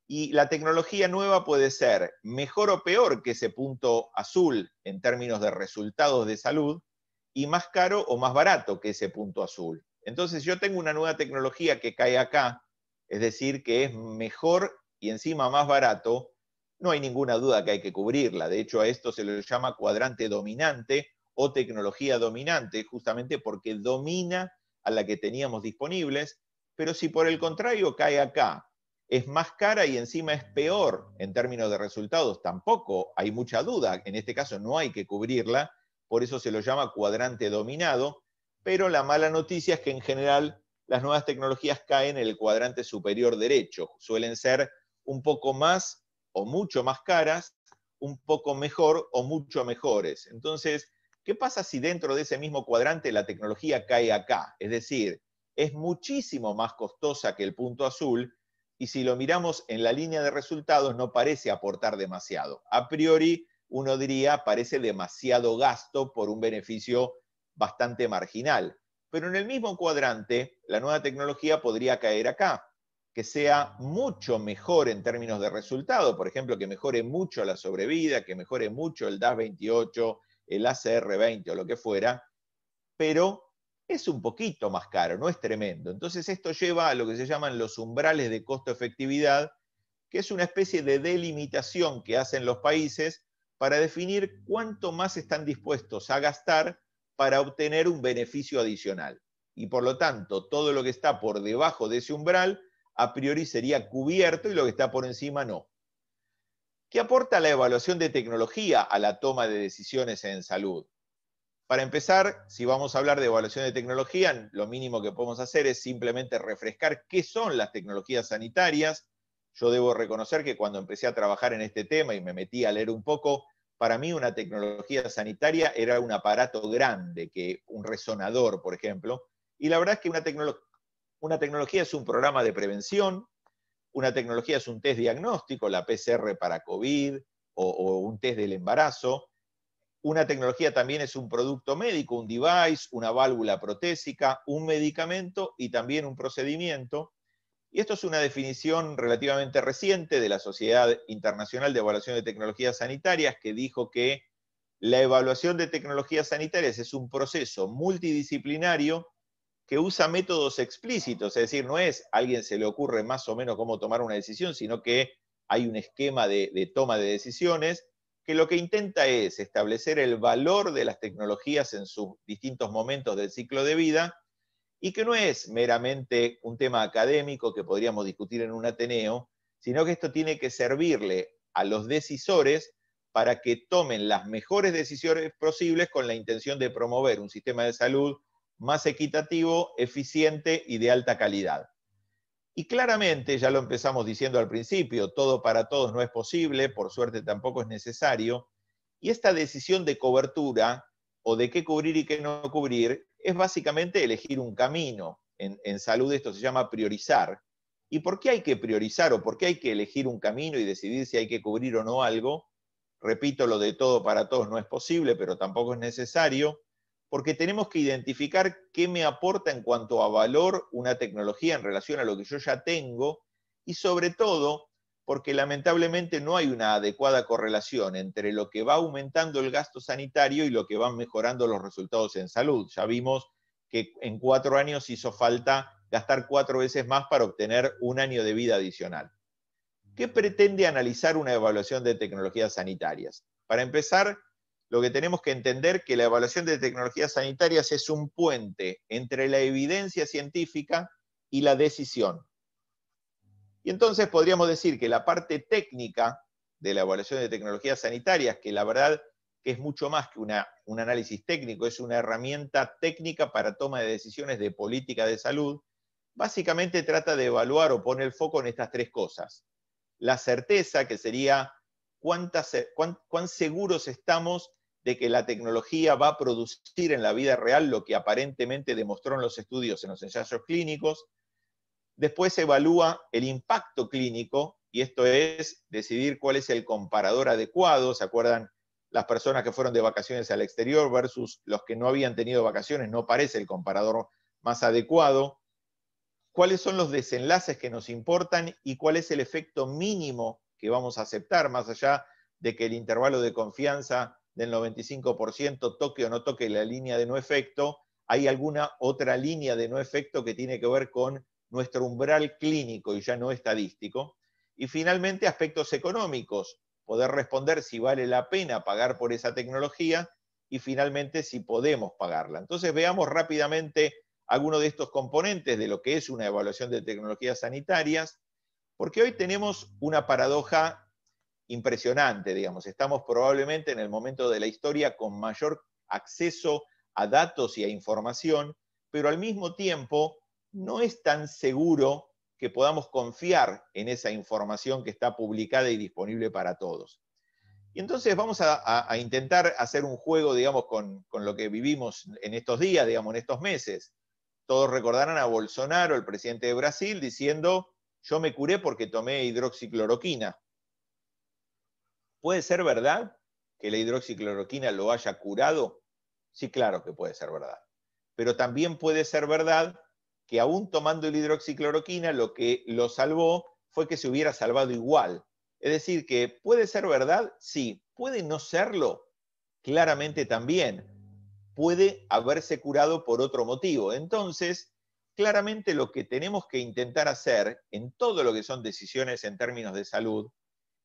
y la tecnología nueva puede ser mejor o peor que ese punto azul en términos de resultados de salud y más caro o más barato que ese punto azul. Entonces yo tengo una nueva tecnología que cae acá, es decir, que es mejor y encima más barato, no hay ninguna duda que hay que cubrirla. De hecho, a esto se le llama cuadrante dominante o tecnología dominante, justamente porque domina a la que teníamos disponibles, pero si por el contrario cae acá, es más cara y encima es peor en términos de resultados. Tampoco hay mucha duda, en este caso no hay que cubrirla, por eso se lo llama cuadrante dominado, pero la mala noticia es que en general las nuevas tecnologías caen en el cuadrante superior derecho, suelen ser un poco más o mucho más caras, un poco mejor o mucho mejores. Entonces, ¿qué pasa si dentro de ese mismo cuadrante la tecnología cae acá? Es decir, es muchísimo más costosa que el punto azul, y si lo miramos en la línea de resultados no parece aportar demasiado. A priori, uno diría, parece demasiado gasto por un beneficio bastante marginal. Pero en el mismo cuadrante, la nueva tecnología podría caer acá, que sea mucho mejor en términos de resultado, por ejemplo, que mejore mucho la sobrevida, que mejore mucho el DAS 28, el ACR20 o lo que fuera, pero es un poquito más caro, no es tremendo. Entonces esto lleva a lo que se llaman los umbrales de costo-efectividad, que es una especie de delimitación que hacen los países para definir cuánto más están dispuestos a gastar para obtener un beneficio adicional. Y por lo tanto, todo lo que está por debajo de ese umbral a priori sería cubierto y lo que está por encima no. ¿Qué aporta la evaluación de tecnología a la toma de decisiones en salud? Para empezar, si vamos a hablar de evaluación de tecnología, lo mínimo que podemos hacer es simplemente refrescar qué son las tecnologías sanitarias. Yo debo reconocer que cuando empecé a trabajar en este tema y me metí a leer un poco, para mí una tecnología sanitaria era un aparato grande, que un resonador, por ejemplo. Y la verdad es que una, tecnología es un programa de prevención, una tecnología es un test diagnóstico, la PCR para COVID o un test del embarazo, una tecnología también es un producto médico, un device, una válvula protésica, un medicamento y también un procedimiento. Y esto es una definición relativamente reciente de la Sociedad Internacional de Evaluación de Tecnologías Sanitarias que dijo que la evaluación de tecnologías sanitarias es un proceso multidisciplinario que usa métodos explícitos, es decir, no es a alguien se le ocurre más o menos cómo tomar una decisión, sino que hay un esquema de, de toma de decisiones que lo que intenta es establecer el valor de las tecnologías en sus distintos momentos del ciclo de vida y que no es meramente un tema académico que podríamos discutir en un Ateneo, sino que esto tiene que servirle a los decisores para que tomen las mejores decisiones posibles con la intención de promover un sistema de salud más equitativo, eficiente y de alta calidad. Y claramente, ya lo empezamos diciendo al principio, todo para todos no es posible, por suerte tampoco es necesario, y esta decisión de cobertura o de qué cubrir y qué no cubrir es básicamente elegir un camino. En, salud esto se llama priorizar. ¿Y por qué hay que priorizar o por qué hay que elegir un camino y decidir si hay que cubrir o no algo? Repito, lo de todo para todos no es posible, pero tampoco es necesario porque tenemos que identificar qué me aporta en cuanto a valor una tecnología en relación a lo que yo ya tengo y sobre todo porque lamentablemente no hay una adecuada correlación entre lo que va aumentando el gasto sanitario y lo que van mejorando los resultados en salud. Ya vimos que en cuatro años hizo falta gastar cuatro veces más para obtener un año de vida adicional. ¿Qué pretende analizar una evaluación de tecnologías sanitarias? Para empezar, lo que tenemos que entender que la evaluación de tecnologías sanitarias es un puente entre la evidencia científica y la decisión. Y entonces podríamos decir que la parte técnica de la evaluación de tecnologías sanitarias, que la verdad que es mucho más que una, un análisis técnico, es una herramienta técnica para toma de decisiones de política de salud, básicamente trata de evaluar o pone el foco en estas tres cosas. La certeza, que sería cuántas, cuán seguros estamos de que la tecnología va a producir en la vida real lo que aparentemente demostró en los estudios, en los ensayos clínicos. Después se evalúa el impacto clínico, y esto es decidir cuál es el comparador adecuado. ¿Se acuerdan las personas que fueron de vacaciones al exterior versus los que no habían tenido vacaciones? No parece el comparador más adecuado. ¿Cuáles son los desenlaces que nos importan y cuál es el efecto mínimo que vamos a aceptar, más allá de que el intervalo de confianza del 95%, toque o no toque la línea de no efecto, hay alguna otra línea de no efecto que tiene que ver con nuestro umbral clínico y ya no estadístico. Y finalmente, aspectos económicos, poder responder si vale la pena pagar por esa tecnología y finalmente si podemos pagarla. Entonces veamos rápidamente algunos de estos componentes de lo que es una evaluación de tecnologías sanitarias, porque hoy tenemos una paradoja impresionante, digamos. Estamos probablemente en el momento de la historia con mayor acceso a datos y a información, pero al mismo tiempo no es tan seguro que podamos confiar en esa información que está publicada y disponible para todos. Y entonces vamos a, intentar hacer un juego, digamos, con, con, lo que vivimos en estos días, digamos, en estos meses. Todos recordarán a Bolsonaro, el presidente de Brasil, diciendo, yo me curé porque tomé hidroxicloroquina. ¿Puede ser verdad que la hidroxicloroquina lo haya curado? Sí, claro que puede ser verdad. Pero también puede ser verdad que aún tomando la hidroxicloroquina lo que lo salvó fue que se hubiera salvado igual. Es decir, que puede ser verdad, sí. Puede no serlo, claramente también. Puede haberse curado por otro motivo. Entonces, claramente lo que tenemos que intentar hacer en todo lo que son decisiones en términos de salud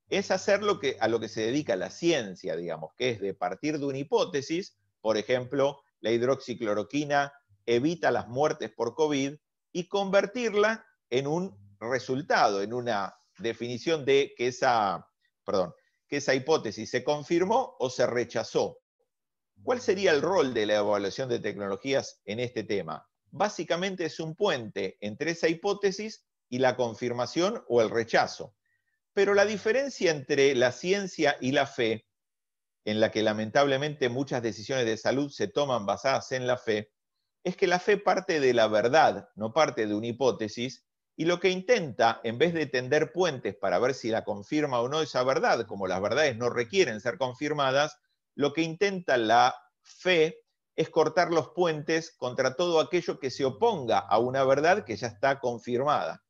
es hacer lo que, a lo que se dedica la ciencia, digamos, que es de partir de una hipótesis, por ejemplo, la hidroxicloroquina evita las muertes por COVID, y convertirla en un resultado, en una definición de que esa, que esa hipótesis se confirmó o se rechazó. ¿Cuál sería el rol de la evaluación de tecnologías en este tema? Básicamente es un puente entre esa hipótesis y la confirmación o el rechazo. Pero la diferencia entre la ciencia y la fe, en la que lamentablemente muchas decisiones de salud se toman basadas en la fe, es que la fe parte de la verdad, no parte de una hipótesis, y lo que intenta, en vez de tender puentes para ver si la confirma o no esa verdad, como las verdades no requieren ser confirmadas, lo que intenta la fe es cortar los puentes contra todo aquello que se oponga a una verdad que ya está confirmada.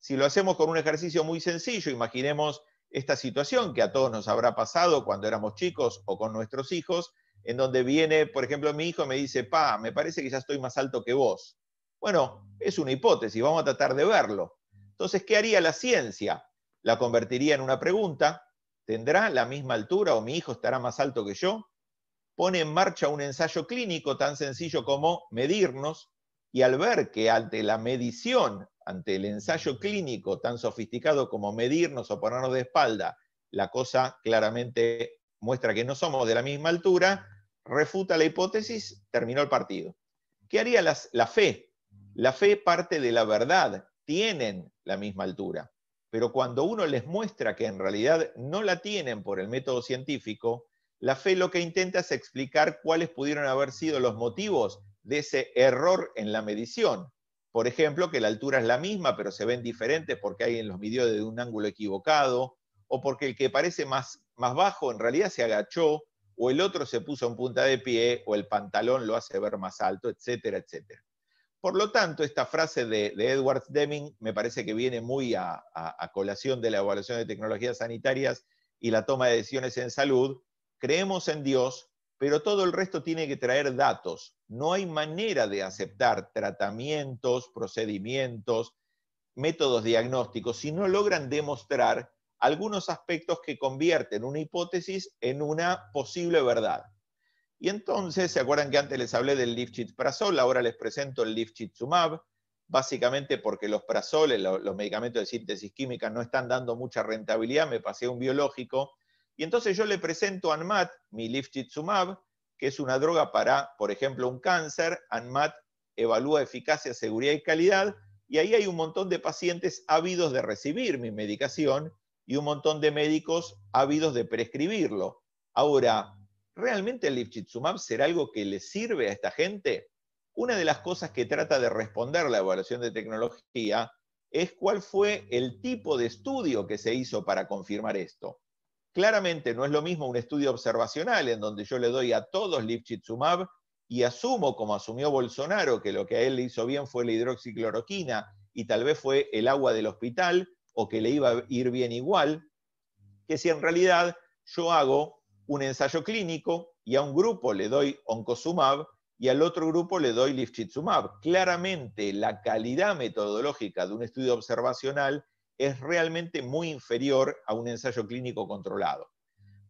Si lo hacemos con un ejercicio muy sencillo, imaginemos esta situación que a todos nos habrá pasado cuando éramos chicos o con nuestros hijos, en donde viene, por ejemplo, mi hijo y me dice, pa, me parece que ya estoy más alto que vos. Bueno, es una hipótesis, vamos a tratar de verlo. Entonces, ¿qué haría la ciencia? La convertiría en una pregunta, ¿tendrá la misma altura o mi hijo estará más alto que yo? Pone en marcha un ensayo clínico tan sencillo como medirnos, y al ver que ante la medición, ante el ensayo clínico tan sofisticado como medirnos o ponernos de espalda, la cosa claramente muestra que no somos de la misma altura, refuta la hipótesis, terminó el partido. ¿Qué haría la fe? La fe parte de la verdad, tienen la misma altura, pero cuando uno les muestra que en realidad no la tienen por el método científico, la fe lo que intenta es explicar cuáles pudieron haber sido los motivos de ese error en la medición. Por ejemplo, que la altura es la misma, pero se ven diferentes porque alguien los midió desde un ángulo equivocado, o porque el que parece más, más bajo en realidad se agachó, o el otro se puso en punta de pie, o el pantalón lo hace ver más alto, etcétera, etcétera. Por lo tanto, esta frase de, Edward Deming me parece que viene muy a colación de la evaluación de tecnologías sanitarias y la toma de decisiones en salud. Creemos en Dios, pero todo el resto tiene que traer datos. No hay manera de aceptar tratamientos, procedimientos, métodos diagnósticos si no logran demostrar algunos aspectos que convierten una hipótesis en una posible verdad. Y entonces, ¿se acuerdan que antes les hablé del Lifchitz-Prazol? Ahora les presento el Lifchitz-Sumab, básicamente porque los prazoles, los medicamentos de síntesis química, no están dando mucha rentabilidad, me pasé a un biológico, y entonces yo le presento a ANMAT mi Liftitsumab, que es una droga para, por ejemplo, un cáncer. ANMAT evalúa eficacia, seguridad y calidad. Y ahí hay un montón de pacientes ávidos de recibir mi medicación y un montón de médicos ávidos de prescribirlo. Ahora, ¿realmente el Liftitsumab será algo que le sirve a esta gente? Una de las cosas que trata de responder la evaluación de tecnología es cuál fue el tipo de estudio que se hizo para confirmar esto. Claramente no es lo mismo un estudio observacional en donde yo le doy a todos Lipchizumab y asumo, como asumió Bolsonaro, que lo que a él le hizo bien fue la hidroxicloroquina y tal vez fue el agua del hospital o que le iba a ir bien igual, que si en realidad yo hago un ensayo clínico y a un grupo le doy oncosumab y al otro grupo le doy lifchizumab. Claramente la calidad metodológica de un estudio observacional es realmente muy inferior a un ensayo clínico controlado.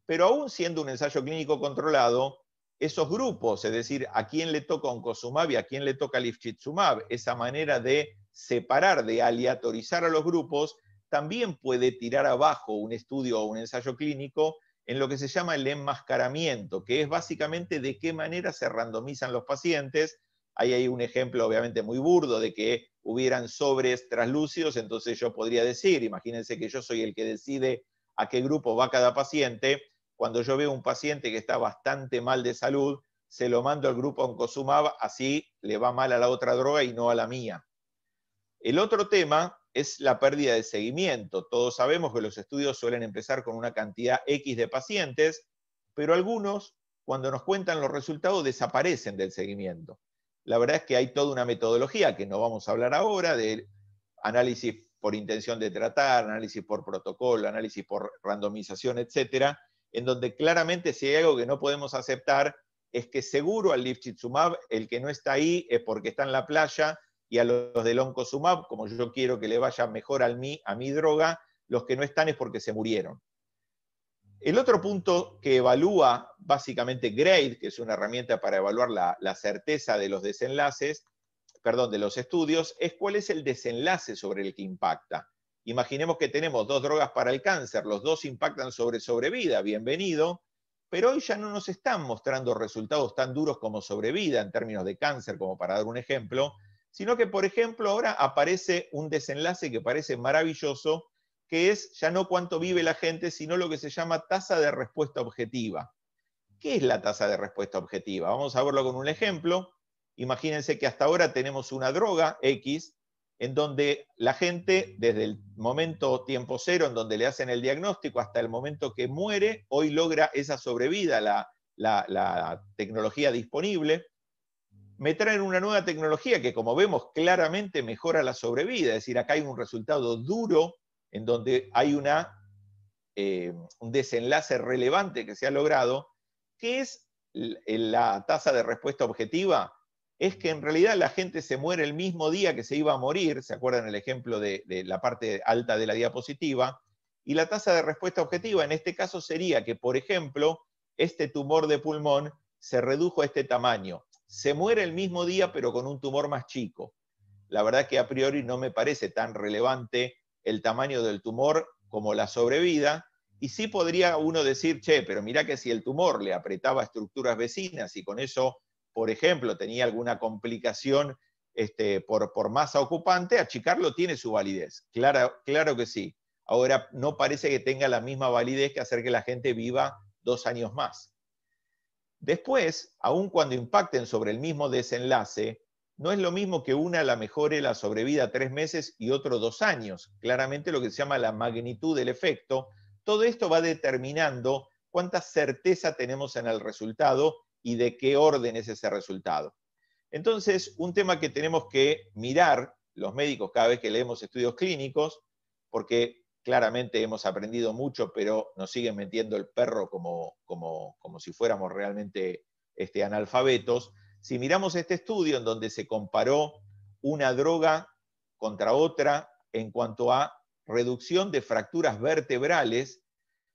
Pero aún siendo un ensayo clínico controlado, esos grupos, es decir, a quién le toca oncosumab y a quién le toca Lifchitzumab, esa manera de separar, de aleatorizar a los grupos, también puede tirar abajo un estudio o un ensayo clínico en lo que se llama el enmascaramiento, que es básicamente de qué manera se randomizan los pacientes. Ahí hay un ejemplo obviamente muy burdo de que hubieran sobres traslúcidos, entonces yo podría decir, imagínense que yo soy el que decide a qué grupo va cada paciente, cuando yo veo un paciente que está bastante mal de salud, se lo mando al grupo Oncosumab, así le va mal a la otra droga y no a la mía. El otro tema es la pérdida de seguimiento. Todos sabemos que los estudios suelen empezar con una cantidad X de pacientes, pero algunos, cuando nos cuentan los resultados, desaparecen del seguimiento. La verdad es que hay toda una metodología que no vamos a hablar ahora de análisis por intención de tratar, análisis por protocolo, análisis por randomización, etcétera, en donde claramente si hay algo que no podemos aceptar es que seguro al Sumav, el que no está ahí es porque está en la playa y a los del Oncosumab, como yo quiero que le vaya mejor al mí, a mi droga, los que no están es porque se murieron. El otro punto que evalúa básicamente Grade, que es una herramienta para evaluar la, certeza de los desenlaces, perdón, de los estudios, es cuál es el desenlace sobre el que impacta. Imaginemos que tenemos dos drogas para el cáncer, los dos impactan sobre sobrevida, bienvenido, pero hoy ya no nos están mostrando resultados tan duros como sobrevida en términos de cáncer, como para dar un ejemplo, sino que, por ejemplo, ahora aparece un desenlace que parece maravilloso, que es ya no cuánto vive la gente, sino lo que se llama tasa de respuesta objetiva. ¿Qué es la tasa de respuesta objetiva? Vamos a verlo con un ejemplo. Imagínense que hasta ahora tenemos una droga X en donde la gente, desde el momento tiempo cero, en donde le hacen el diagnóstico, hasta el momento que muere, hoy logra esa sobrevida, la, tecnología disponible. Me traen una nueva tecnología que, como vemos, claramente mejora la sobrevida, es decir, acá hay un resultado duro en donde hay eh, un desenlace relevante que se ha logrado, que es la tasa de respuesta objetiva, es que en realidad la gente se muere el mismo día que se iba a morir, ¿se acuerdan el ejemplo de, de la parte alta de la diapositiva? Y la tasa de respuesta objetiva en este caso sería que, por ejemplo, este tumor de pulmón se redujo a este tamaño. Se muere el mismo día, pero con un tumor más chico. La verdad que a priori no me parece tan relevante el tamaño del tumor como la sobrevida, y sí podría uno decir, che, pero mira que si el tumor le apretaba estructuras vecinas y con eso, por ejemplo, tenía alguna complicación este, por, por, masa ocupante, achicarlo tiene su validez. Claro, claro que sí. Ahora no parece que tenga la misma validez que hacer que la gente viva dos años más. Después, aun cuando impacten sobre el mismo desenlace, no es lo mismo que una la mejore la sobrevida tres meses y otro dos años. Claramente lo que se llama la magnitud del efecto. Todo esto va determinando cuánta certeza tenemos en el resultado y de qué orden es ese resultado. Entonces, un tema que tenemos que mirar los médicos cada vez que leemos estudios clínicos, porque claramente hemos aprendido mucho, pero nos siguen metiendo el perro como, como si fuéramos realmente este, analfabetos, si miramos este estudio en donde se comparó una droga contra otra en cuanto a reducción de fracturas vertebrales,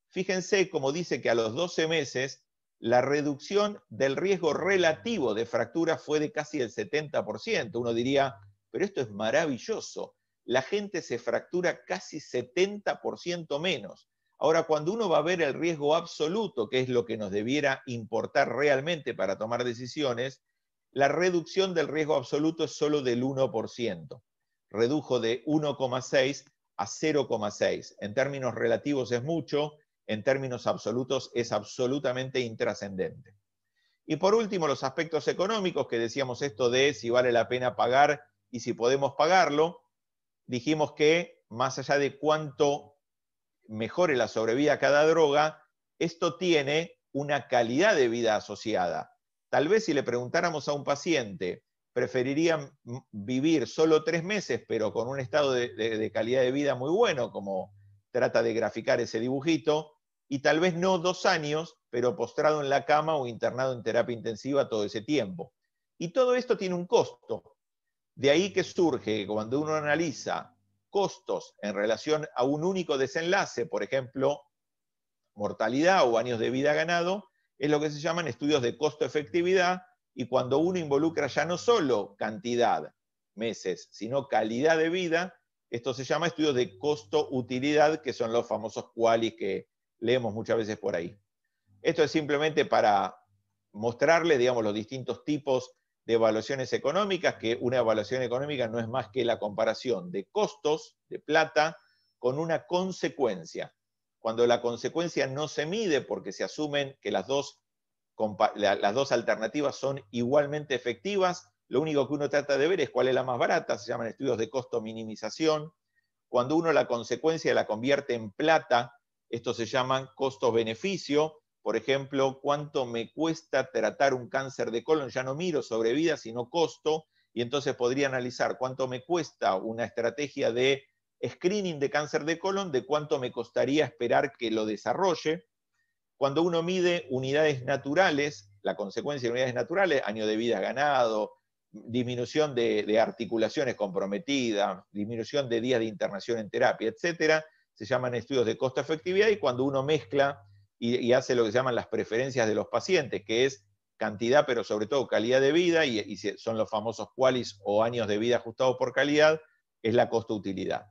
fíjense como dice que a los 12 meses la reducción del riesgo relativo de fractura fue de casi el 70%. Uno diría, pero esto es maravilloso. La gente se fractura casi 70% menos. Ahora, cuando uno va a ver el riesgo absoluto, que es lo que nos debiera importar realmente para tomar decisiones, la reducción del riesgo absoluto es solo del 1%. Redujo de 1,6 a 0,6. En términos relativos es mucho, en términos absolutos es absolutamente intrascendente. Y por último, los aspectos económicos, que decíamos esto de si vale la pena pagar y si podemos pagarlo, dijimos que más allá de cuánto mejore la sobrevida cada droga, esto tiene una calidad de vida asociada. Tal vez si le preguntáramos a un paciente, preferiría vivir solo tres meses, pero con un estado de, de calidad de vida muy bueno, como trata de graficar ese dibujito, y tal vez no dos años, pero postrado en la cama o internado en terapia intensiva todo ese tiempo. Y todo esto tiene un costo. De ahí que surge cuando uno analiza costos en relación a un único desenlace, por ejemplo, mortalidad o años de vida ganado, es lo que se llaman estudios de costo-efectividad y cuando uno involucra ya no solo cantidad, meses, sino calidad de vida, esto se llama estudios de costo-utilidad, que son los famosos qualis que leemos muchas veces por ahí. Esto es simplemente para mostrarle, digamos, los distintos tipos de evaluaciones económicas, que una evaluación económica no es más que la comparación de costos, de plata, con una consecuencia cuando la consecuencia no se mide porque se asumen que las dos, alternativas son igualmente efectivas, lo único que uno trata de ver es cuál es la más barata, se llaman estudios de costo minimización. Cuando uno la consecuencia la convierte en plata, esto se llaman costo beneficio Por ejemplo, cuánto me cuesta tratar un cáncer de colon, ya no miro sobrevida, sino costo, y entonces podría analizar cuánto me cuesta una estrategia de screening de cáncer de colon de cuánto me costaría esperar que lo desarrolle. Cuando uno mide unidades naturales, la consecuencia de unidades naturales, año de vida ganado, disminución de, articulaciones comprometidas, disminución de días de internación en terapia, etcétera se llaman estudios de costo-efectividad y cuando uno mezcla y, hace lo que se llaman las preferencias de los pacientes, que es cantidad, pero sobre todo calidad de vida, y, son los famosos cualis o años de vida ajustados por calidad, es la costo-utilidad.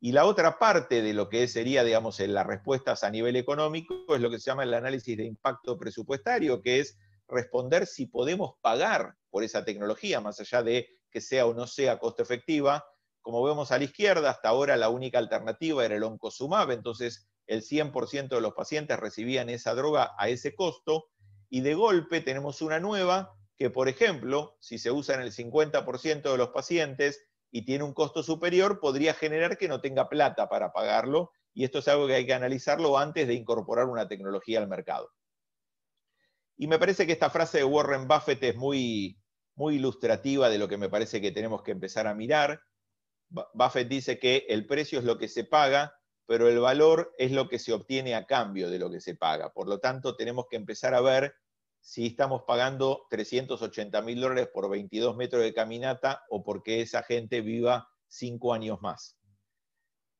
Y la otra parte de lo que sería, digamos, las respuestas a nivel económico es lo que se llama el análisis de impacto presupuestario, que es responder si podemos pagar por esa tecnología, más allá de que sea o no sea costo efectiva. Como vemos a la izquierda, hasta ahora la única alternativa era el oncosumab, entonces el 100% de los pacientes recibían esa droga a ese costo, y de golpe tenemos una nueva que, por ejemplo, si se usa en el 50% de los pacientes y tiene un costo superior, podría generar que no tenga plata para pagarlo, y esto es algo que hay que analizarlo antes de incorporar una tecnología al mercado. Y me parece que esta frase de Warren Buffett es muy, muy ilustrativa de lo que me parece que tenemos que empezar a mirar. Buffett dice que el precio es lo que se paga, pero el valor es lo que se obtiene a cambio de lo que se paga. Por lo tanto, tenemos que empezar a ver si estamos pagando 380 mil dólares por 22 metros de caminata o porque esa gente viva cinco años más.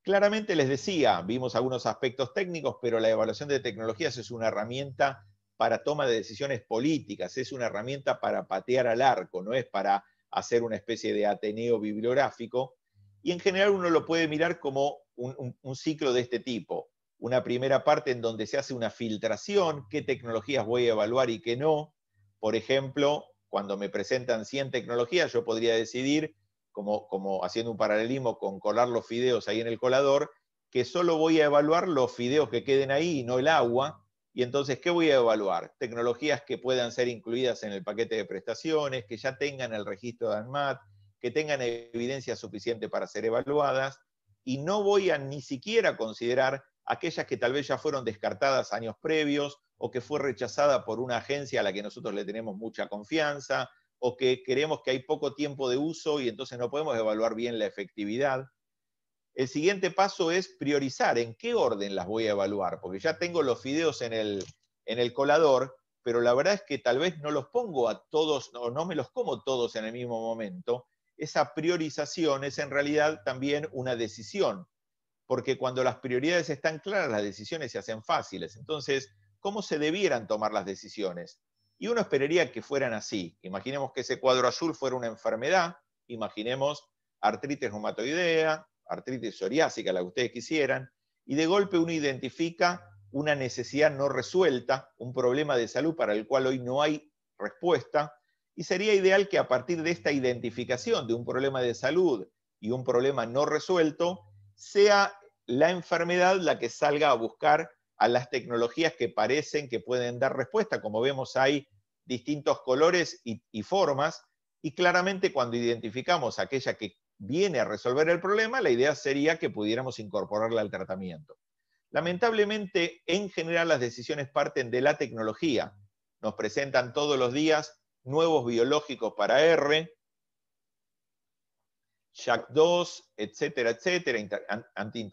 Claramente les decía, vimos algunos aspectos técnicos, pero la evaluación de tecnologías es una herramienta para toma de decisiones políticas, es una herramienta para patear al arco, no es para hacer una especie de ateneo bibliográfico. Y en general uno lo puede mirar como un ciclo de este tipo una primera parte en donde se hace una filtración, qué tecnologías voy a evaluar y qué no. Por ejemplo, cuando me presentan 100 tecnologías, yo podría decidir, como, como haciendo un paralelismo con colar los fideos ahí en el colador, que solo voy a evaluar los fideos que queden ahí y no el agua. Y entonces, ¿qué voy a evaluar? Tecnologías que puedan ser incluidas en el paquete de prestaciones, que ya tengan el registro de ANMAT, que tengan evidencia suficiente para ser evaluadas. Y no voy a ni siquiera considerar aquellas que tal vez ya fueron descartadas años previos o que fue rechazada por una agencia a la que nosotros le tenemos mucha confianza o que queremos que hay poco tiempo de uso y entonces no podemos evaluar bien la efectividad. El siguiente paso es priorizar en qué orden las voy a evaluar, porque ya tengo los fideos en el, en el colador, pero la verdad es que tal vez no los pongo a todos o no me los como todos en el mismo momento. Esa priorización es en realidad también una decisión porque cuando las prioridades están claras, las decisiones se hacen fáciles. Entonces, ¿cómo se debieran tomar las decisiones? Y uno esperaría que fueran así. Imaginemos que ese cuadro azul fuera una enfermedad, imaginemos artritis reumatoidea, artritis psoriásica, la que ustedes quisieran, y de golpe uno identifica una necesidad no resuelta, un problema de salud para el cual hoy no hay respuesta, y sería ideal que a partir de esta identificación de un problema de salud y un problema no resuelto, sea la enfermedad la que salga a buscar a las tecnologías que parecen que pueden dar respuesta. Como vemos, hay distintos colores y, formas, y claramente cuando identificamos aquella que viene a resolver el problema, la idea sería que pudiéramos incorporarla al tratamiento. Lamentablemente, en general, las decisiones parten de la tecnología. Nos presentan todos los días nuevos biológicos para R, JAK2, etcétera, etcétera, anti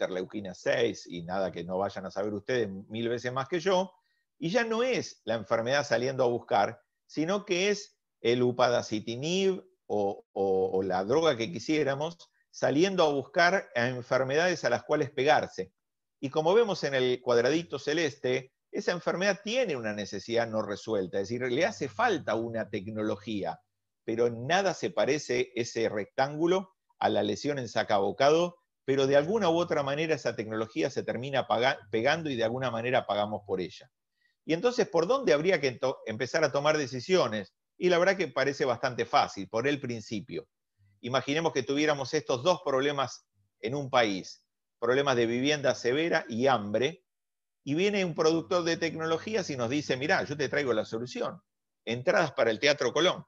6 y nada que no vayan a saber ustedes mil veces más que yo. Y ya no es la enfermedad saliendo a buscar, sino que es el upadacitinib o, la droga que quisiéramos saliendo a buscar a enfermedades a las cuales pegarse. Y como vemos en el cuadradito celeste, esa enfermedad tiene una necesidad no resuelta, es decir, le hace falta una tecnología, pero nada se parece ese rectángulo a la lesión en sacabocado, pero de alguna u otra manera esa tecnología se termina pegando y de alguna manera pagamos por ella. Y entonces, ¿por dónde habría que empezar a tomar decisiones? Y la verdad que parece bastante fácil, por el principio. Imaginemos que tuviéramos estos dos problemas en un país, problemas de vivienda severa y hambre, y viene un productor de tecnologías y nos dice, mirá, yo te traigo la solución, entradas para el Teatro Colón.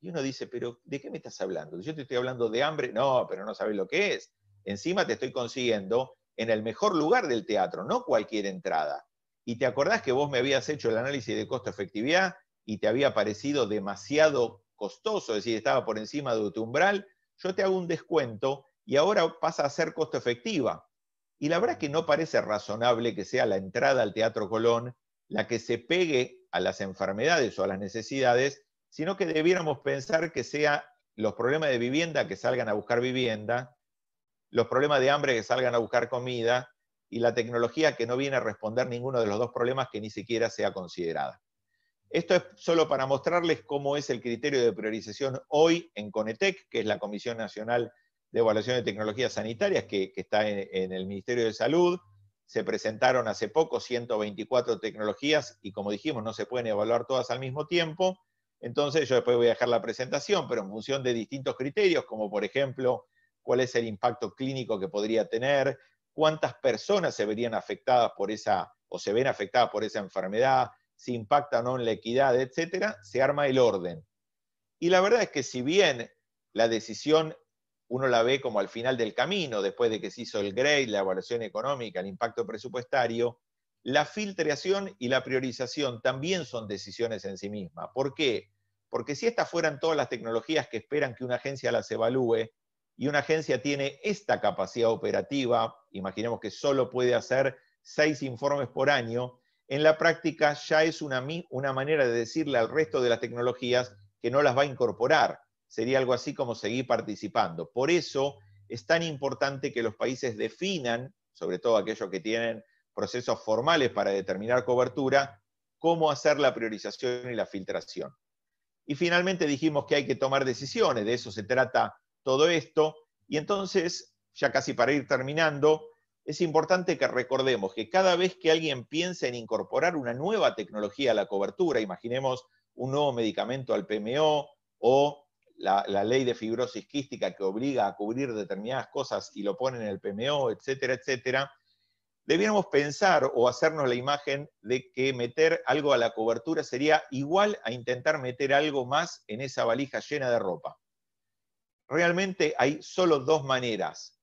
Y uno dice, pero ¿de qué me estás hablando? Yo te estoy hablando de hambre, no, pero no sabes lo que es. Encima te estoy consiguiendo en el mejor lugar del teatro, no cualquier entrada. Y te acordás que vos me habías hecho el análisis de costo-efectividad y te había parecido demasiado costoso, es decir, estaba por encima de tu umbral, yo te hago un descuento y ahora pasa a ser costo efectiva. Y la verdad es que no parece razonable que sea la entrada al Teatro Colón la que se pegue a las enfermedades o a las necesidades sino que debiéramos pensar que sea los problemas de vivienda que salgan a buscar vivienda, los problemas de hambre que salgan a buscar comida y la tecnología que no viene a responder ninguno de los dos problemas que ni siquiera sea considerada. Esto es solo para mostrarles cómo es el criterio de priorización hoy en CONETEC, que es la Comisión Nacional de Evaluación de Tecnologías Sanitarias, que, está en, en, el Ministerio de Salud. Se presentaron hace poco 124 tecnologías y como dijimos, no se pueden evaluar todas al mismo tiempo. Entonces yo después voy a dejar la presentación, pero en función de distintos criterios, como por ejemplo, cuál es el impacto clínico que podría tener, cuántas personas se verían afectadas por esa o se ven afectadas por esa enfermedad, si impacta o no en la equidad, etcétera, se arma el orden. Y la verdad es que si bien la decisión uno la ve como al final del camino, después de que se hizo el GRADE, la evaluación económica, el impacto presupuestario, la filtración y la priorización también son decisiones en sí mismas. ¿Por qué? Porque si estas fueran todas las tecnologías que esperan que una agencia las evalúe y una agencia tiene esta capacidad operativa, imaginemos que solo puede hacer seis informes por año, en la práctica ya es una, una manera de decirle al resto de las tecnologías que no las va a incorporar. Sería algo así como seguir participando. Por eso es tan importante que los países definan, sobre todo aquellos que tienen procesos formales para determinar cobertura, cómo hacer la priorización y la filtración. Y finalmente dijimos que hay que tomar decisiones, de eso se trata todo esto. Y entonces, ya casi para ir terminando, es importante que recordemos que cada vez que alguien piensa en incorporar una nueva tecnología a la cobertura, imaginemos un nuevo medicamento al PMO o la, ley de fibrosis quística que obliga a cubrir determinadas cosas y lo pone en el PMO, etcétera, etcétera, debiéramos pensar o hacernos la imagen de que meter algo a la cobertura sería igual a intentar meter algo más en esa valija llena de ropa. Realmente hay solo dos maneras.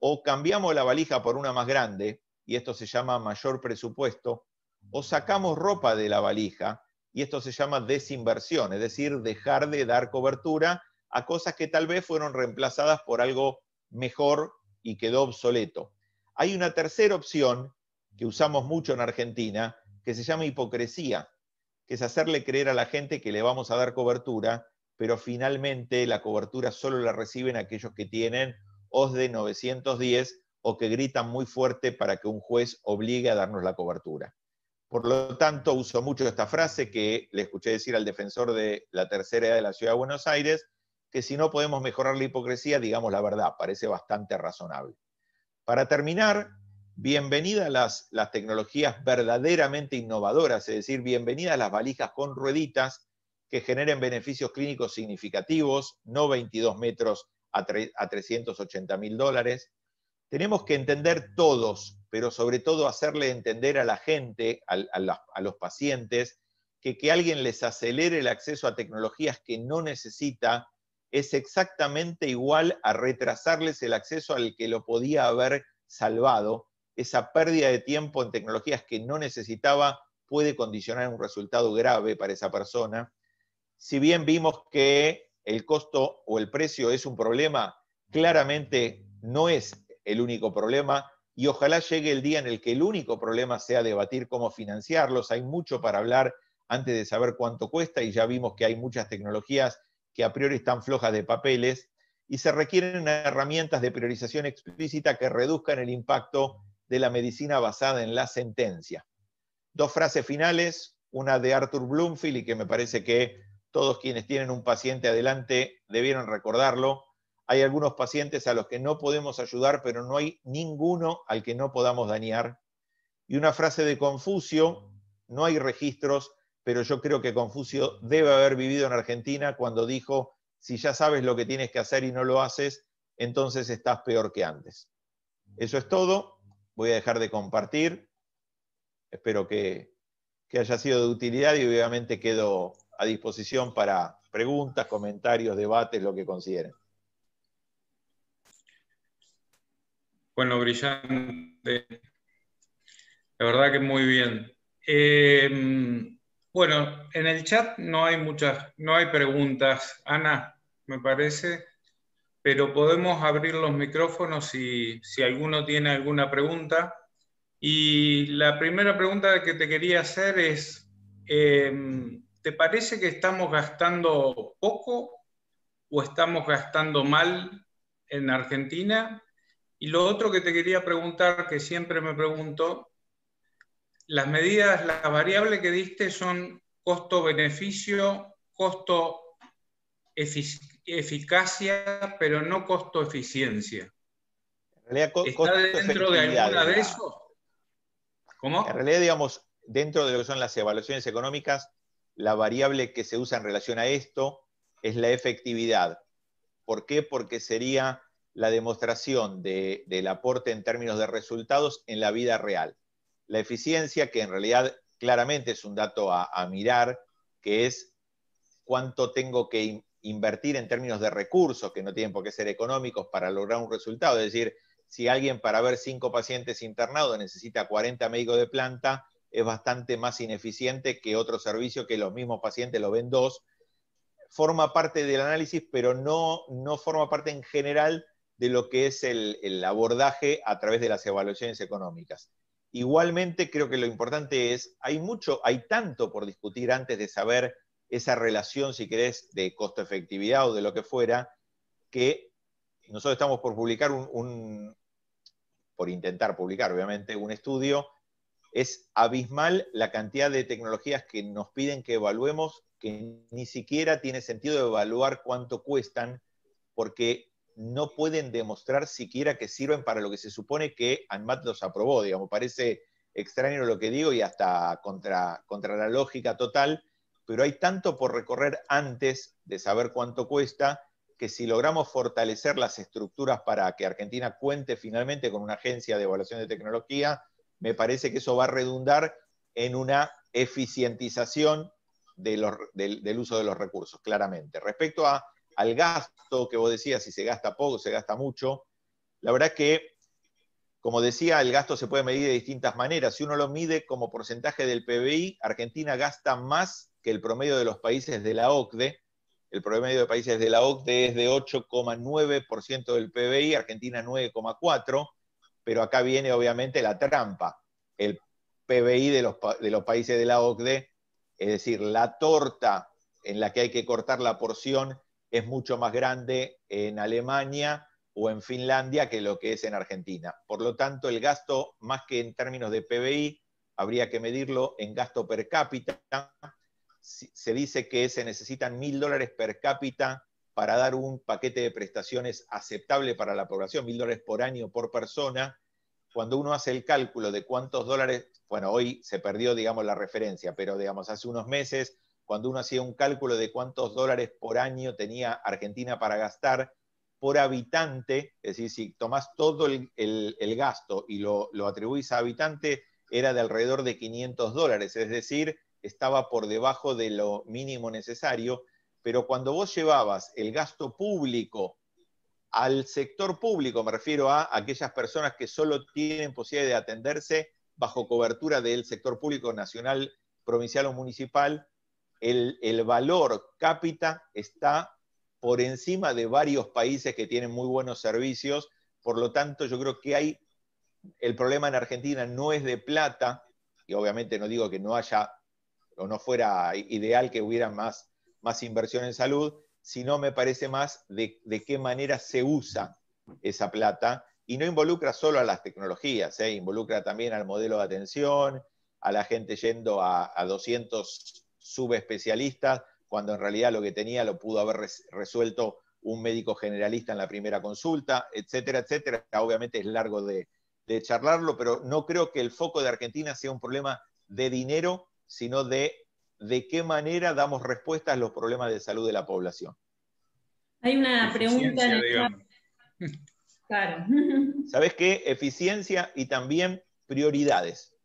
O cambiamos la valija por una más grande, y esto se llama mayor presupuesto, o sacamos ropa de la valija, y esto se llama desinversión, es decir, dejar de dar cobertura a cosas que tal vez fueron reemplazadas por algo mejor y quedó obsoleto. Hay una tercera opción que usamos mucho en Argentina, que se llama hipocresía, que es hacerle creer a la gente que le vamos a dar cobertura, pero finalmente la cobertura solo la reciben aquellos que tienen os de 910 o que gritan muy fuerte para que un juez obligue a darnos la cobertura. Por lo tanto, uso mucho esta frase que le escuché decir al defensor de la tercera edad de la Ciudad de Buenos Aires, que si no podemos mejorar la hipocresía, digamos la verdad, parece bastante razonable. Para terminar, bienvenidas las, las tecnologías verdaderamente innovadoras, es decir, bienvenidas las valijas con rueditas que generen beneficios clínicos significativos, no 22 metros a, 380 mil dólares. Tenemos que entender todos, pero sobre todo hacerle entender a la gente, a, a los pacientes, que, que alguien les acelere el acceso a tecnologías que no necesita es exactamente igual a retrasarles el acceso al que lo podía haber salvado. Esa pérdida de tiempo en tecnologías que no necesitaba puede condicionar un resultado grave para esa persona. Si bien vimos que el costo o el precio es un problema, claramente no es el único problema y ojalá llegue el día en el que el único problema sea debatir cómo financiarlos. Hay mucho para hablar antes de saber cuánto cuesta y ya vimos que hay muchas tecnologías que a priori están flojas de papeles y se requieren herramientas de priorización explícita que reduzcan el impacto de la medicina basada en la sentencia. Dos frases finales, una de Arthur Bloomfield y que me parece que todos quienes tienen un paciente adelante debieron recordarlo. Hay algunos pacientes a los que no podemos ayudar, pero no hay ninguno al que no podamos dañar. Y una frase de Confucio, no hay registros pero yo creo que Confucio debe haber vivido en Argentina cuando dijo, si ya sabes lo que tienes que hacer y no lo haces, entonces estás peor que antes. Eso es todo. Voy a dejar de compartir. Espero que, haya sido de utilidad y obviamente quedo a disposición para preguntas, comentarios, debates, lo que consideren. Bueno, brillante. La verdad que muy bien. Eh, bueno, en el chat no hay muchas, no hay preguntas, Ana, me parece, pero podemos abrir los micrófonos si, alguno tiene alguna pregunta. Y la primera pregunta que te quería hacer es, em, ¿te parece que estamos gastando poco o estamos gastando mal en Argentina? Y lo otro que te quería preguntar, que siempre me pregunto, las medidas, la variable que diste son costo-beneficio, costo eficacia, pero no costo eficiencia. ¿Está dentro de alguna de esos? En realidad, digamos, dentro de lo que son las evaluaciones económicas, la variable que se usa en relación a esto es la efectividad. ¿Por qué? Porque sería la demostración del aporte en términos de resultados en la vida real la eficiencia, que en realidad claramente es un dato a, mirar, que es cuánto tengo que invertir en términos de recursos, que no tienen por qué ser económicos, para lograr un resultado. Es decir, si alguien para ver cinco pacientes internados necesita 40 médicos de planta, es bastante más ineficiente que otro servicio que los mismos pacientes lo ven dos. Forma parte del análisis, pero no, forma parte en general de lo que es el abordaje a través de las evaluaciones económicas. Igualmente, creo que lo importante es, hay mucho, hay tanto por discutir antes de saber esa relación, si querés, de costo-efectividad o de lo que fuera, que nosotros estamos por publicar un, por intentar publicar, obviamente, un estudio. Es abismal la cantidad de tecnologías que nos piden que evaluemos, que ni siquiera tiene sentido evaluar cuánto cuestan, porque no pueden demostrar siquiera que sirven para lo que se supone que ANMAT los aprobó, digamos, parece extraño lo que digo y hasta contra, contra la lógica total, pero hay tanto por recorrer antes de saber cuánto cuesta que si logramos fortalecer las estructuras para que Argentina cuente finalmente con una agencia de evaluación de tecnología, me parece que eso va a redundar en una eficientización del uso de los recursos, claramente. Respecto a al gasto que vos decías, si se gasta poco, se gasta mucho. La verdad que, como decía, el gasto se puede medir de distintas maneras. Si uno lo mide como porcentaje del PBI, Argentina gasta más que el promedio de los países de la OCDE. El promedio de países de la OCDE es de 8,9% del PBI, Argentina 9,4%, pero acá viene obviamente la trampa. El PBI de los, de los países de la OCDE, es decir, la torta en la que hay que cortar la porción es mucho más grande en Alemania o en Finlandia que lo que es en Argentina. Por lo tanto, el gasto, más que en términos de PBI, habría que medirlo en gasto per cápita. Se dice que se necesitan mil dólares per cápita para dar un paquete de prestaciones aceptable para la población, mil dólares por año por persona. Cuando uno hace el cálculo de cuántos dólares, bueno, hoy se perdió, digamos, la referencia, pero digamos, hace unos meses cuando uno hacía un cálculo de cuántos dólares por año tenía Argentina para gastar por habitante, es decir, si tomás todo el, gasto y lo, lo atribuís a habitante, era de alrededor de 500 dólares, es decir, estaba por debajo de lo mínimo necesario, pero cuando vos llevabas el gasto público al sector público, me refiero a aquellas personas que solo tienen posibilidad de atenderse bajo cobertura del sector público nacional, provincial o municipal, el, valor cápita está por encima de varios países que tienen muy buenos servicios, por lo tanto yo creo que hay, el problema en Argentina no es de plata, y obviamente no digo que no haya o no fuera ideal que hubiera más, más inversión en salud, sino me parece más de, qué manera se usa esa plata, y no involucra solo a las tecnologías, ¿eh? involucra también al modelo de atención, a la gente yendo a 200 subespecialistas, cuando en realidad lo que tenía lo pudo haber resuelto un médico generalista en la primera consulta, etcétera, etcétera. Obviamente es largo de, charlarlo, pero no creo que el foco de Argentina sea un problema de dinero, sino de de qué manera damos respuesta a los problemas de salud de la población. Hay una pregunta. En... Claro. ¿Sabes qué? Eficiencia y también prioridades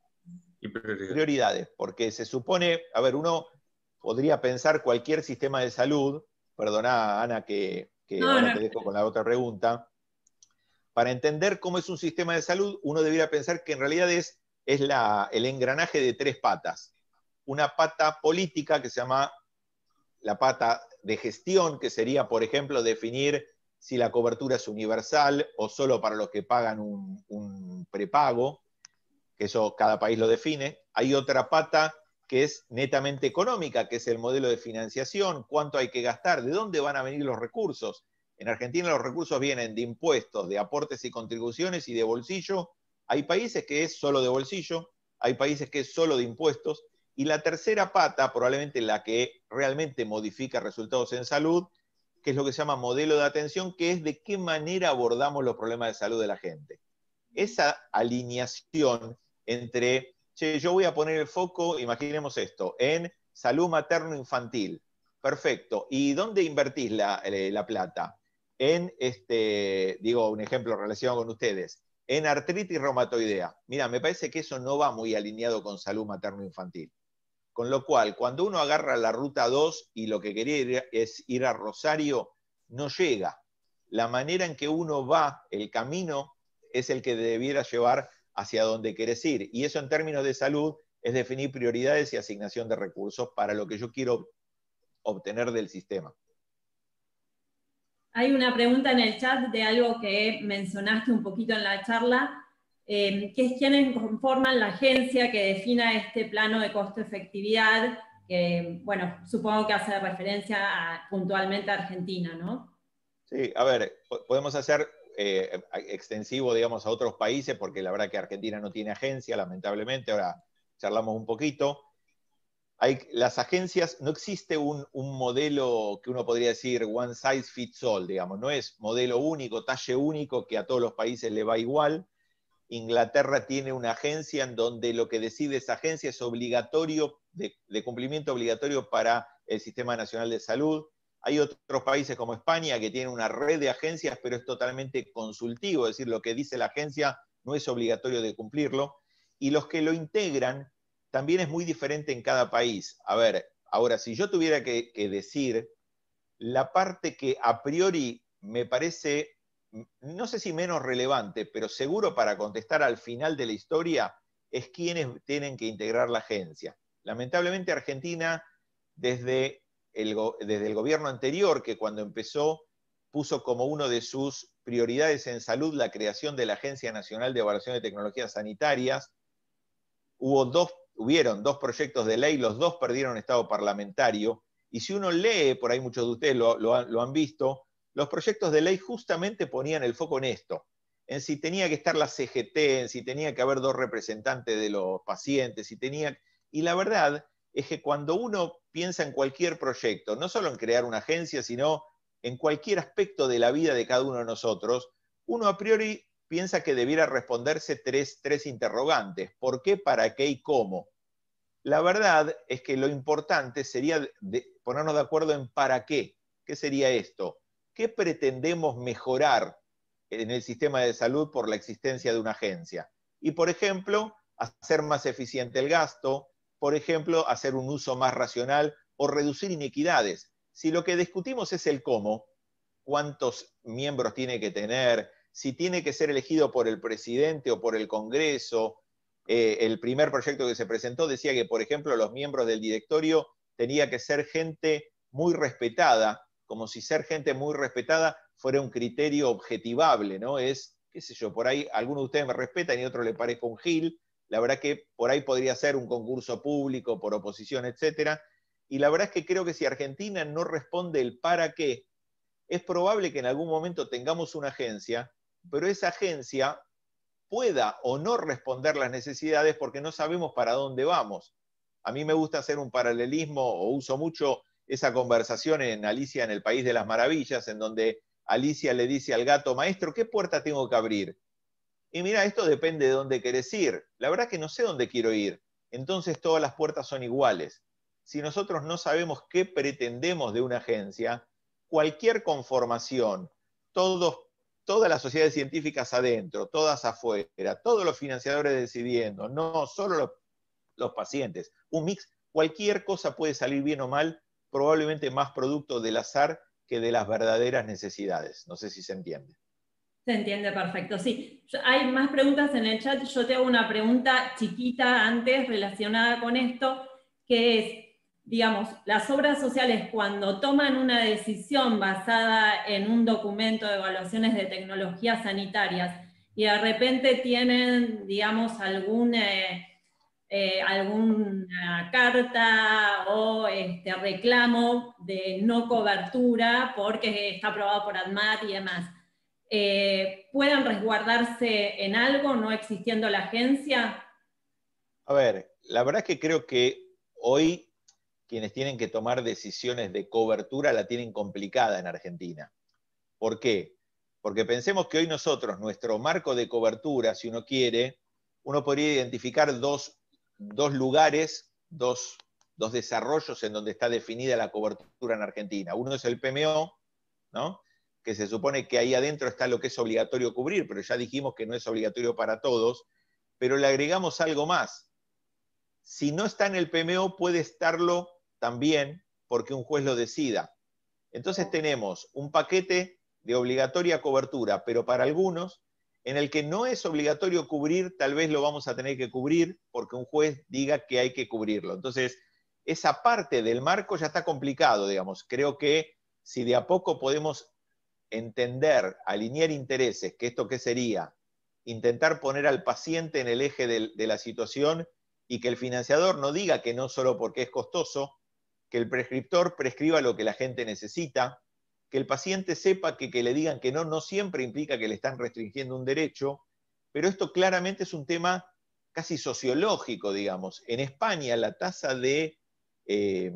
y prioridades. porque se supone, a ver, uno podría pensar cualquier sistema de salud, perdona Ana que, te dejo con la otra pregunta, para entender cómo es un sistema de salud, uno debería pensar que en realidad es, es el engranaje de tres patas. Una pata política que se llama la pata de gestión, que sería, por ejemplo, definir si la cobertura es universal o solo para los que pagan un prepago eso cada país lo define. Hay otra pata que es netamente económica, que es el modelo de financiación, cuánto hay que gastar, de dónde van a venir los recursos. En Argentina los recursos vienen de impuestos, de aportes y contribuciones y de bolsillo. Hay países que es solo de bolsillo, hay países que es solo de impuestos. Y la tercera pata, probablemente la que realmente modifica resultados en salud, que es lo que se llama modelo de atención, que es de qué manera abordamos los problemas de salud de la gente. Esa alineación entre, yo voy a poner el foco, imaginemos esto, en salud materno-infantil. Perfecto. ¿Y dónde invertís eh, la, plata? En, este, digo, un ejemplo relacionado con ustedes, en artritis reumatoidea. Mira, me parece que eso no va muy alineado con salud materno-infantil. Con lo cual, cuando uno agarra la ruta 2 y lo que quería es ir a Rosario, no llega. La manera en que uno va, el camino, es el que debiera llevar hacia dónde quieres ir. Y eso en términos de salud es definir prioridades y asignación de recursos para lo que yo quiero obtener del sistema. Hay una pregunta en el chat de algo que mencionaste un poquito en la charla, eh, que es quiénes conforman la agencia que defina este plano de costo-efectividad, bueno, supongo que hace referencia puntualmente a Argentina, ¿no? Sí, a ver, podemos hacer eh, extensivo, digamos, a otros países, porque la verdad que Argentina no tiene agencia, lamentablemente, ahora charlamos un poquito. Hay, las agencias, no existe un, modelo que uno podría decir one size fits all, digamos, no es modelo único, talle único que a todos los países le va igual. Inglaterra tiene una agencia en donde lo que decide esa agencia es obligatorio, de cumplimiento obligatorio para el Sistema Nacional de Salud. Hay otros países como España que tienen una red de agencias, pero es totalmente consultivo, es decir, lo que dice la agencia no es obligatorio de cumplirlo. Y los que lo integran también es muy diferente en cada país. A ver, ahora, si yo tuviera que, decir la parte que a priori me parece, no sé si menos relevante, pero seguro para contestar al final de la historia, es quienes tienen que integrar la agencia. Lamentablemente Argentina, desde desde el gobierno anterior, que cuando empezó puso como una de sus prioridades en salud la creación de la Agencia Nacional de Evaluación de Tecnologías Sanitarias. Hubo dos, hubieron dos proyectos de ley, los dos perdieron estado parlamentario. Y si uno lee, por ahí muchos de ustedes lo, han visto, los proyectos de ley justamente ponían el foco en esto, en si tenía que estar la CGT, en si tenía que haber dos representantes de los pacientes, tenía... Y la verdad es que cuando uno piensa en cualquier proyecto, no solo en crear una agencia, sino en cualquier aspecto de la vida de cada uno de nosotros, uno a priori piensa que debiera responderse tres, interrogantes, ¿por qué, para qué y cómo? La verdad es que lo importante sería ponernos de acuerdo en para qué. ¿Qué sería esto? ¿Qué pretendemos mejorar en el sistema de salud por la existencia de una agencia? Y, por ejemplo, hacer más eficiente el gasto, por ejemplo, hacer un uso más racional o reducir inequidades. Si lo que discutimos es el cómo, cuántos miembros tiene que tener, si tiene que ser elegido por el presidente o por el Congreso, eh, el primer proyecto que se presentó decía que, por ejemplo, los miembros del directorio tenía que ser gente muy respetada, como si ser gente muy respetada fuera un criterio objetivable, ¿no? Es, qué sé yo, por ahí alguno de ustedes me respetan y otro le parezco un gil, la verdad que por ahí podría ser un concurso público por oposición, etcétera. Y la verdad es que creo que si Argentina no responde el para qué, es probable que en algún momento tengamos una agencia, pero esa agencia pueda o no responder las necesidades porque no sabemos para dónde vamos. A mí me gusta hacer un paralelismo o uso mucho esa conversación en Alicia en el País de las Maravillas, en donde Alicia le dice al gato, maestro, ¿qué puerta tengo que abrir? y mira, esto depende de dónde querés ir. La verdad es que no sé dónde quiero ir. Entonces todas las puertas son iguales. Si nosotros no sabemos qué pretendemos de una agencia, cualquier conformación, todas las sociedades científicas adentro, todas afuera, todos los financiadores decidiendo, no solo los pacientes, un mix, cualquier cosa puede salir bien o mal, probablemente más producto del azar que de las verdaderas necesidades. No sé si se entiende. Se entiende perfecto, sí. Hay más preguntas en el chat. Yo tengo una pregunta chiquita antes relacionada con esto, que es, digamos, las obras sociales cuando toman una decisión basada en un documento de evaluaciones de tecnologías sanitarias y de repente tienen, digamos, eh, eh, alguna carta o este reclamo de no cobertura porque está aprobado por ADMAT y demás. Eh, puedan resguardarse en algo no existiendo la agencia? A ver, la verdad es que creo que hoy quienes tienen que tomar decisiones de cobertura la tienen complicada en Argentina. ¿Por qué? Porque pensemos que hoy nosotros, nuestro marco de cobertura, si uno quiere, uno podría identificar dos, dos lugares, dos, dos, desarrollos en donde está definida la cobertura en Argentina. Uno es el PMO, ¿no? que se supone que ahí adentro está lo que es obligatorio cubrir, pero ya dijimos que no es obligatorio para todos, pero le agregamos algo más. Si no está en el PMO, puede estarlo también porque un juez lo decida. Entonces tenemos un paquete de obligatoria cobertura, pero para algunos, en el que no es obligatorio cubrir, tal vez lo vamos a tener que cubrir porque un juez diga que hay que cubrirlo. Entonces, esa parte del marco ya está complicado, digamos. Creo que si de a poco podemos entender, alinear intereses, que esto qué sería, intentar poner al paciente en el eje de, la situación y que el financiador no diga que no solo porque es costoso, que el prescriptor prescriba lo que la gente necesita, que el paciente sepa que que le digan que no, no siempre implica que le están restringiendo un derecho, pero esto claramente es un tema casi sociológico, digamos. En España la tasa de, eh,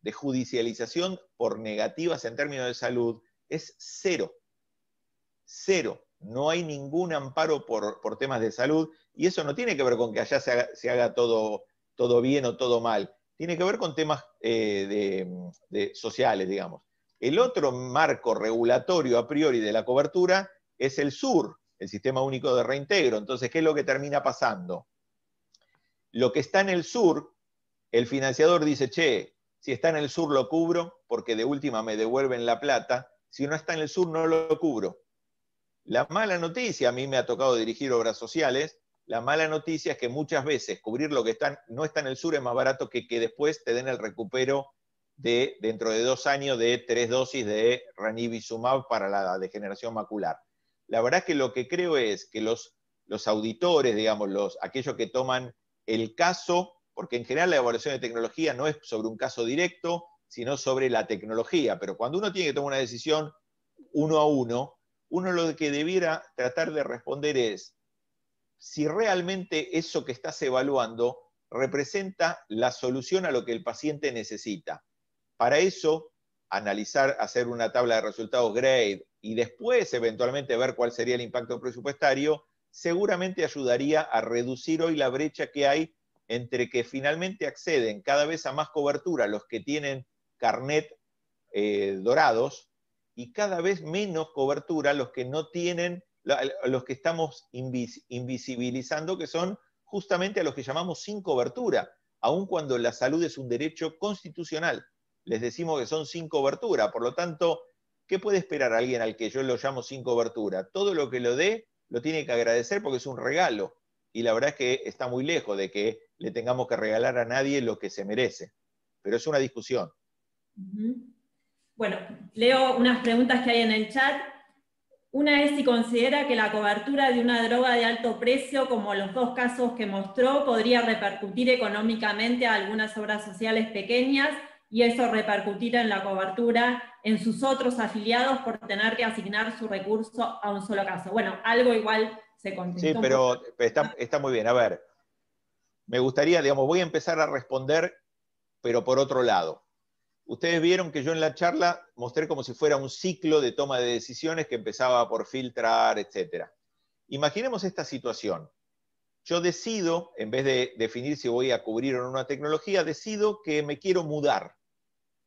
de judicialización por negativas en términos de salud es cero. Cero. No hay ningún amparo por, temas de salud y eso no tiene que ver con que allá se haga, todo, todo, bien o todo mal. Tiene que ver con temas eh, de, sociales, digamos. El otro marco regulatorio a priori de la cobertura es el sur, el sistema único de reintegro. Entonces, ¿qué es lo que termina pasando? Lo que está en el sur, el financiador dice, che, si está en el sur lo cubro porque de última me devuelven la plata si no está en el sur no lo cubro. La mala noticia, a mí me ha tocado dirigir obras sociales, la mala noticia es que muchas veces cubrir lo que no está en el sur es más barato que que después te den el recupero de dentro de dos años de tres dosis de ranibizumab para la degeneración macular. La verdad es que lo que creo es que los, auditores, digamos, aquellos que toman el caso, porque en general la evaluación de tecnología no es sobre un caso directo, sino sobre la tecnología. Pero cuando uno tiene que tomar una decisión uno a uno, uno lo que debiera tratar de responder es si realmente eso que estás evaluando representa la solución a lo que el paciente necesita. Para eso, analizar, hacer una tabla de resultados grade y después eventualmente ver cuál sería el impacto presupuestario, seguramente ayudaría a reducir hoy la brecha que hay entre que finalmente acceden cada vez a más cobertura los que tienen carnet eh, dorados y cada vez menos cobertura los que no tienen, los que estamos invisibilizando, que son justamente a los que llamamos sin cobertura, aun cuando la salud es un derecho constitucional. Les decimos que son sin cobertura, por lo tanto, ¿qué puede esperar alguien al que yo lo llamo sin cobertura? Todo lo que lo dé lo tiene que agradecer porque es un regalo. Y la verdad es que está muy lejos de que le tengamos que regalar a nadie lo que se merece. Pero es una discusión. Bueno, leo unas preguntas que hay en el chat. Una es si considera que la cobertura de una droga de alto precio, como los dos casos que mostró, podría repercutir económicamente a algunas obras sociales pequeñas y eso repercutir en la cobertura en sus otros afiliados por tener que asignar su recurso a un solo caso. Bueno, algo igual se contestó. Sí, pero está, está muy bien. A ver, me gustaría, digamos, voy a empezar a responder, pero por otro lado. Ustedes vieron que yo en la charla mostré como si fuera un ciclo de toma de decisiones que empezaba por filtrar, etc. Imaginemos esta situación. Yo decido, en vez de definir si voy a cubrir o no una tecnología, decido que me quiero mudar.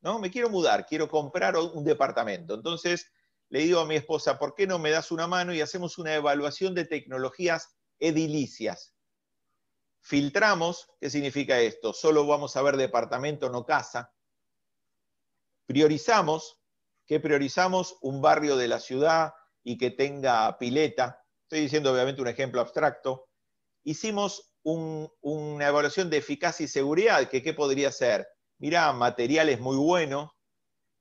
¿no? Me quiero mudar, quiero comprar un departamento. Entonces le digo a mi esposa, ¿por qué no me das una mano y hacemos una evaluación de tecnologías edilicias? Filtramos, ¿qué significa esto? Solo vamos a ver departamento, no casa priorizamos, que priorizamos un barrio de la ciudad y que tenga pileta. Estoy diciendo obviamente un ejemplo abstracto. Hicimos una evaluación de eficacia y seguridad, que qué podría ser. Mirá, materiales muy buenos,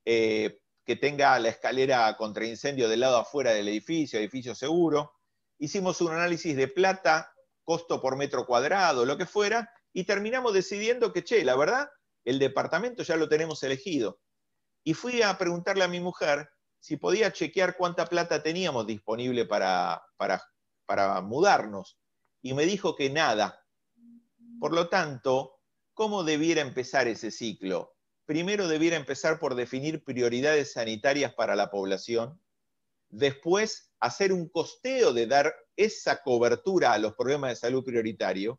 eh, que tenga la escalera contra incendio del lado afuera del edificio, edificio seguro. Hicimos un análisis de plata, costo por metro cuadrado, lo que fuera, y terminamos decidiendo que, che, la verdad, el departamento ya lo tenemos elegido y fui a preguntarle a mi mujer si podía chequear cuánta plata teníamos disponible para, para, para mudarnos. Y me dijo que nada. Por lo tanto, ¿cómo debiera empezar ese ciclo? Primero debiera empezar por definir prioridades sanitarias para la población, después hacer un costeo de dar esa cobertura a los problemas de salud prioritario,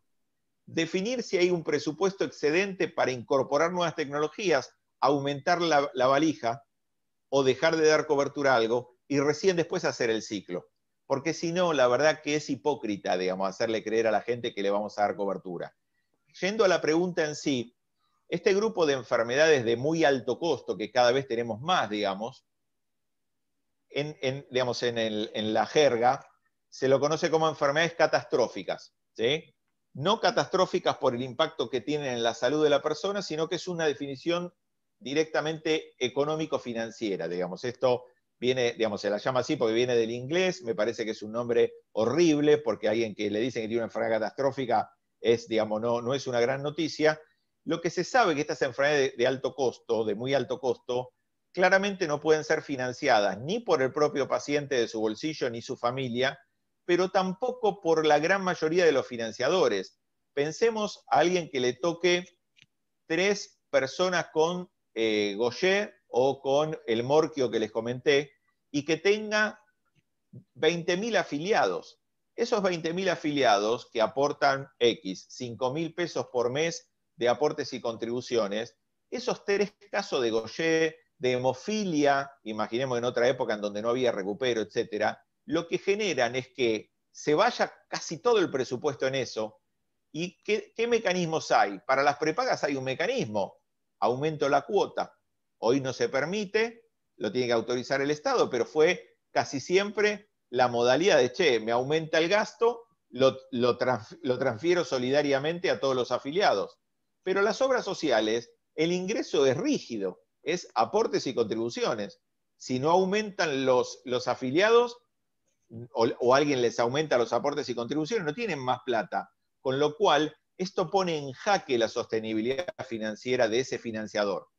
definir si hay un presupuesto excedente para incorporar nuevas tecnologías, aumentar la, valija o dejar de dar cobertura a algo y recién después hacer el ciclo. Porque si no, la verdad que es hipócrita, digamos, hacerle creer a la gente que le vamos a dar cobertura. Yendo a la pregunta en sí, este grupo de enfermedades de muy alto costo, que cada vez tenemos más, digamos, en, digamos, en la jerga, se lo conoce como enfermedades catastróficas. ¿sí? No catastróficas por el impacto que tienen en la salud de la persona, sino que es una definición directamente económico-financiera, digamos. Esto viene, digamos, se la llama así porque viene del inglés, me parece que es un nombre horrible, porque alguien que le dicen que tiene una enfermedad catastrófica es, digamos, no, no es una gran noticia. Lo que se sabe que estas enfermedades de alto costo, de muy alto costo, claramente no pueden ser financiadas ni por el propio paciente de su bolsillo ni su familia, pero tampoco por la gran mayoría de los financiadores. Pensemos a alguien que le toque tres personas con eh, Goyer o con el Morquio que les comenté, y que tenga 20.000 afiliados. Esos 20.000 afiliados que aportan X, 5.000 pesos por mes de aportes y contribuciones, esos tres casos de Goyer, de hemofilia, imaginemos en otra época en donde no había recupero, etcétera, lo que generan es que se vaya casi todo el presupuesto en eso. ¿Y qué mecanismos hay? Para las prepagas hay un mecanismo, aumento la cuota. Hoy no se permite, lo tiene que autorizar el Estado, pero fue casi siempre la modalidad de, che, me aumenta el gasto, lo, transfiero solidariamente a todos los afiliados. Pero las obras sociales, el ingreso es rígido, es aportes y contribuciones. Si no aumentan los, los afiliados o, o alguien les aumenta los aportes y contribuciones, no tienen más plata. Con lo cual, esto pone en jaque la sostenibilidad financiera de ese financiador.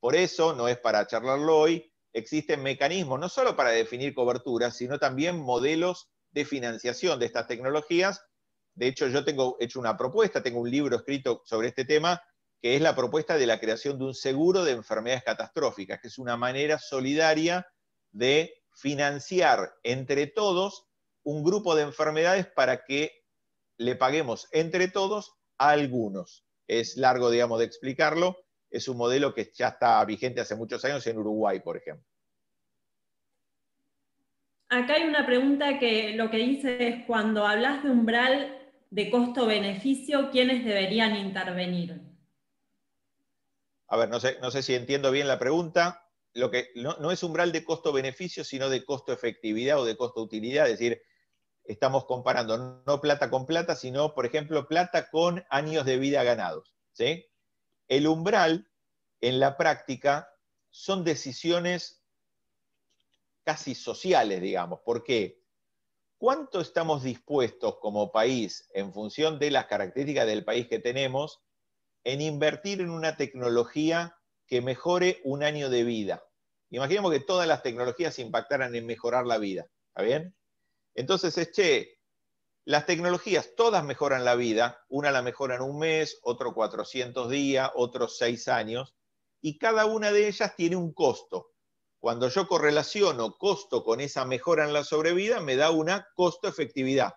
Por eso, no es para charlarlo hoy, existen mecanismos no solo para definir coberturas, sino también modelos de financiación de estas tecnologías. De hecho, yo tengo hecho una propuesta, tengo un libro escrito sobre este tema, que es la propuesta de la creación de un seguro de enfermedades catastróficas, que es una manera solidaria de financiar entre todos un grupo de enfermedades para que le paguemos entre todos algunos. Es largo, digamos, de explicarlo. Es un modelo que ya está vigente hace muchos años en Uruguay, por ejemplo. Acá hay una pregunta que lo que dice es, cuando hablas de umbral de costo-beneficio, ¿quiénes deberían intervenir? A ver, no sé, no sé si entiendo bien la pregunta. Lo que, no, no es umbral de costo-beneficio, sino de costo-efectividad o de costo-utilidad. Es decir, estamos comparando no plata con plata, sino, por ejemplo, plata con años de vida ganados. ¿sí? El umbral, en la práctica, son decisiones casi sociales, digamos. porque ¿Cuánto estamos dispuestos como país, en función de las características del país que tenemos, en invertir en una tecnología que mejore un año de vida? Imaginemos que todas las tecnologías impactaran en mejorar la vida. ¿Está bien? Entonces es, che, las tecnologías todas mejoran la vida, una la mejora en un mes, otro 400 días, otros 6 años, y cada una de ellas tiene un costo. Cuando yo correlaciono costo con esa mejora en la sobrevida, me da una costo-efectividad.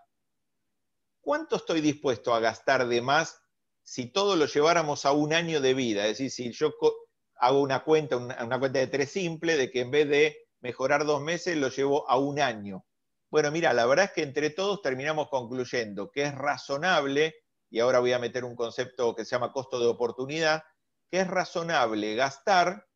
¿Cuánto estoy dispuesto a gastar de más si todo lo lleváramos a un año de vida? Es decir, si yo hago una cuenta, una, cuenta de tres simple, de que en vez de mejorar dos meses, lo llevo a un año. Bueno, mira, la verdad es que entre todos terminamos concluyendo que es razonable, y ahora voy a meter un concepto que se llama costo de oportunidad, que es razonable gastar,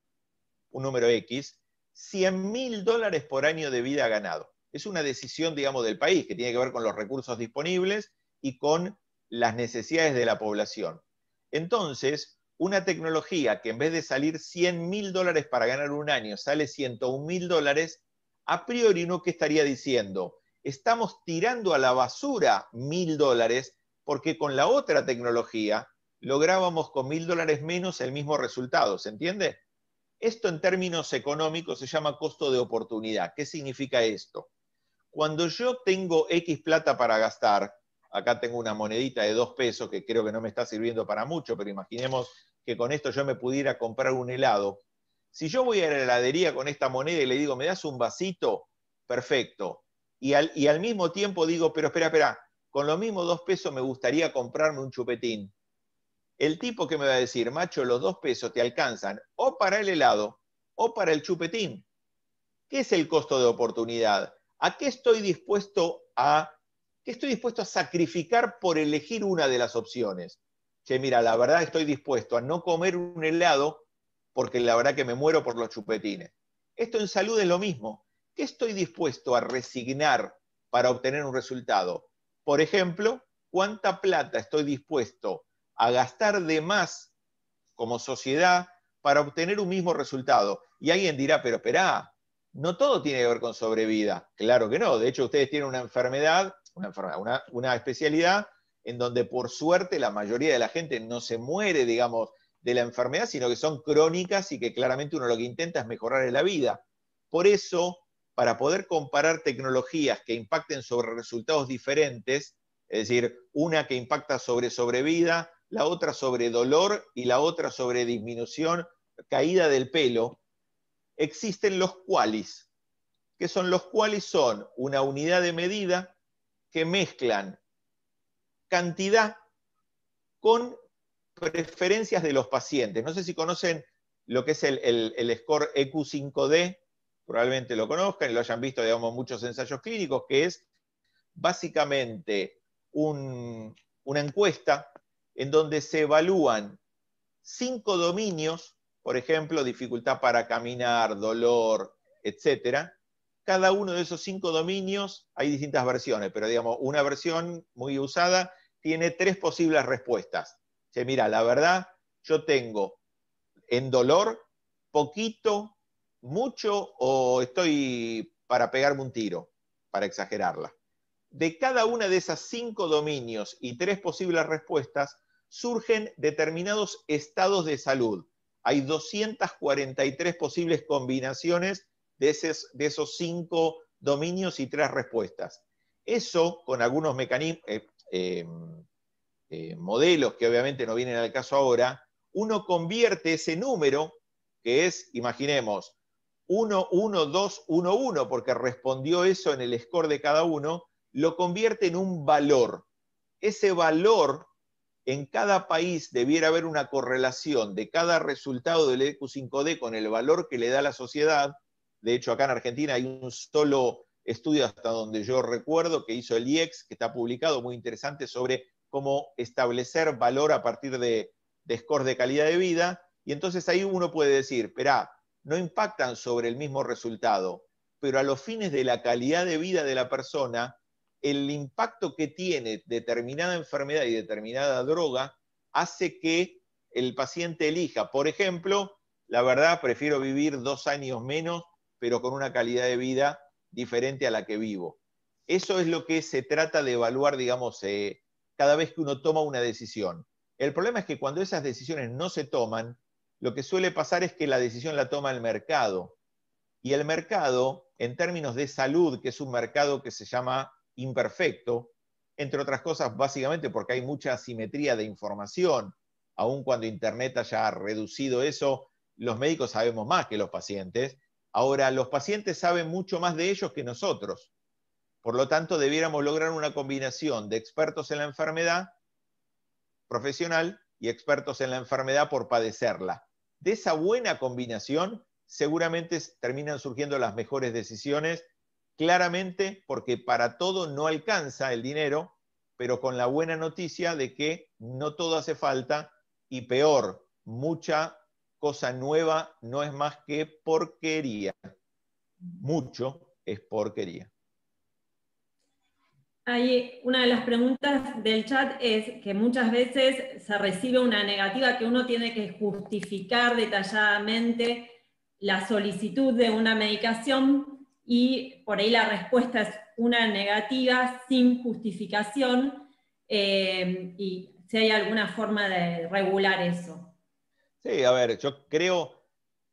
un número X, 100 mil dólares por año de vida ganado. Es una decisión, digamos, del país que tiene que ver con los recursos disponibles y con las necesidades de la población. Entonces, una tecnología que en vez de salir 100 mil dólares para ganar un año, sale 101 mil dólares, a priori ¿no? que estaría diciendo, estamos tirando a la basura mil dólares porque con la otra tecnología lográbamos con mil dólares menos el mismo resultado, ¿se entiende? Esto en términos económicos se llama costo de oportunidad. ¿Qué significa esto? Cuando yo tengo X plata para gastar, acá tengo una monedita de dos pesos que creo que no me está sirviendo para mucho, pero imaginemos que con esto yo me pudiera comprar un helado, si yo voy a la heladería con esta moneda y le digo, ¿me das un vasito? Perfecto. Y al, mismo tiempo digo, pero espera, espera, con los mismos dos pesos me gustaría comprarme un chupetín. El tipo que me va a decir, macho, los dos pesos te alcanzan o para el helado o para el chupetín. ¿Qué es el costo de oportunidad? ¿A qué estoy dispuesto a, qué estoy dispuesto a sacrificar por elegir una de las opciones? Que mira, la verdad estoy dispuesto a no comer un helado porque la verdad que me muero por los chupetines. Esto en salud es lo mismo. ¿Qué estoy dispuesto a resignar para obtener un resultado? Por ejemplo, ¿cuánta plata estoy dispuesto a gastar de más como sociedad para obtener un mismo resultado? Y alguien dirá, pero espera, no todo tiene que ver con sobrevida. Claro que no. De hecho, ustedes tienen una enfermedad, una, enfermedad, una especialidad en donde por suerte la mayoría de la gente no se muere, digamos, de la enfermedad, sino que son crónicas y que claramente uno lo que intenta es mejorar la vida. Por eso, para poder comparar tecnologías que impacten sobre resultados diferentes, es decir, una que impacta sobre sobrevida, la otra sobre dolor y la otra sobre disminución, caída del pelo, existen los cuales, que son los cuales son una unidad de medida que mezclan cantidad con preferencias de los pacientes. No sé si conocen lo que es el, score EQ5D, probablemente lo conozcan y lo hayan visto, digamos, muchos ensayos clínicos, que es básicamente una encuesta en donde se evalúan cinco dominios, por ejemplo, dificultad para caminar, dolor, etc. Cada uno de esos cinco dominios, hay distintas versiones, pero digamos, una versión muy usada tiene tres posibles respuestas mira, la verdad, yo tengo en dolor poquito, mucho o estoy para pegarme un tiro, para exagerarla. De cada una de esas cinco dominios y tres posibles respuestas surgen determinados estados de salud. Hay 243 posibles combinaciones de, esos, de esos cinco dominios y tres respuestas. Eso, con algunos mecanismos, eh, eh, eh, modelos que obviamente no vienen al caso ahora, uno convierte ese número, que es, imaginemos, 1, 1, 2, 1, 1, porque respondió eso en el score de cada uno, lo convierte en un valor. Ese valor, en cada país debiera haber una correlación de cada resultado del EQ5D con el valor que le da la sociedad. De hecho, acá en Argentina hay un solo estudio, hasta donde yo recuerdo, que hizo el IEX, que está publicado, muy interesante, sobre como establecer valor a partir de, scores de calidad de vida. Y entonces ahí uno puede decir, espera, no impactan sobre el mismo resultado, pero a los fines de la calidad de vida de la persona, el impacto que tiene determinada enfermedad y determinada droga hace que el paciente elija, por ejemplo, la verdad, prefiero vivir dos años menos, pero con una calidad de vida diferente a la que vivo. Eso es lo que se trata de evaluar, digamos, eh, cada vez que uno toma una decisión. El problema es que cuando esas decisiones no se toman, lo que suele pasar es que la decisión la toma el mercado. Y el mercado, en términos de salud, que es un mercado que se llama imperfecto, entre otras cosas, básicamente porque hay mucha asimetría de información, aun cuando Internet haya reducido eso, los médicos sabemos más que los pacientes. Ahora, los pacientes saben mucho más de ellos que nosotros. Por lo tanto, debiéramos lograr una combinación de expertos en la enfermedad profesional y expertos en la enfermedad por padecerla. De esa buena combinación, seguramente terminan surgiendo las mejores decisiones, claramente porque para todo no alcanza el dinero, pero con la buena noticia de que no todo hace falta y peor, mucha cosa nueva no es más que porquería. Mucho es porquería una de las preguntas del chat es que muchas veces se recibe una negativa que uno tiene que justificar detalladamente la solicitud de una medicación y por ahí la respuesta es una negativa sin justificación eh, y si hay alguna forma de regular eso. Sí, a ver, yo creo...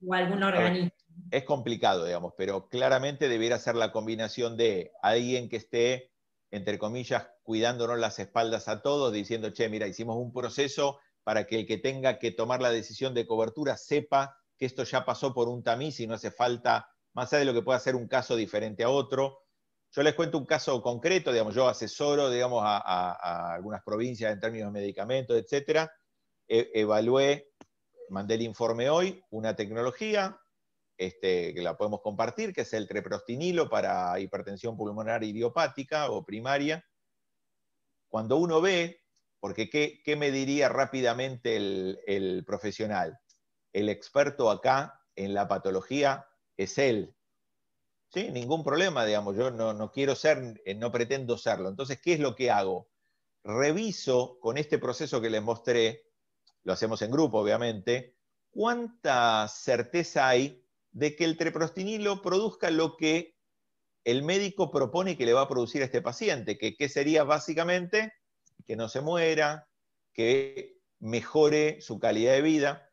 O algún organismo. es complicado, digamos, pero claramente debiera ser la combinación de alguien que esté entre comillas, cuidándonos las espaldas a todos, diciendo, che, mira, hicimos un proceso para que el que tenga que tomar la decisión de cobertura sepa que esto ya pasó por un tamiz y no hace falta, más allá de lo que pueda ser un caso diferente a otro. Yo les cuento un caso concreto, digamos, yo asesoro, digamos, a, algunas provincias en términos de medicamentos, etcétera. E, evalué, mandé el informe hoy, una tecnología, este, que la podemos compartir, que es el treprostinilo para hipertensión pulmonar idiopática o primaria. Cuando uno ve, porque ¿qué, qué me diría rápidamente el, profesional? El experto acá en la patología es él, Sí, ningún problema, digamos, yo no, no, quiero ser, eh, no pretendo serlo. Entonces, ¿qué es lo que hago? Reviso con este proceso que les mostré, lo hacemos en grupo, obviamente, cuánta certeza hay de que el treprostinilo produzca lo que el médico propone que le va a producir a este paciente, que, sería básicamente que no se muera, que mejore su calidad de vida.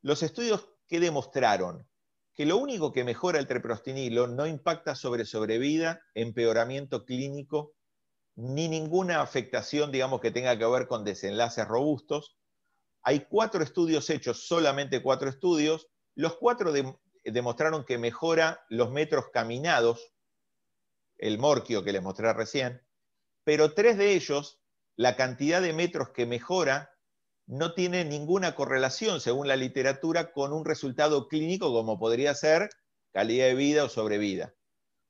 Los estudios que demostraron que lo único que mejora el treprostinilo no impacta sobre sobrevida, empeoramiento clínico, ni ninguna afectación, digamos, que tenga que ver con desenlaces robustos. Hay cuatro estudios hechos, solamente cuatro estudios. Los cuatro de, demostraron que mejora los metros caminados, el morquio que les mostré recién, pero tres de ellos, la cantidad de metros que mejora no tiene ninguna correlación, según la literatura, con un resultado clínico como podría ser calidad de vida o sobrevida.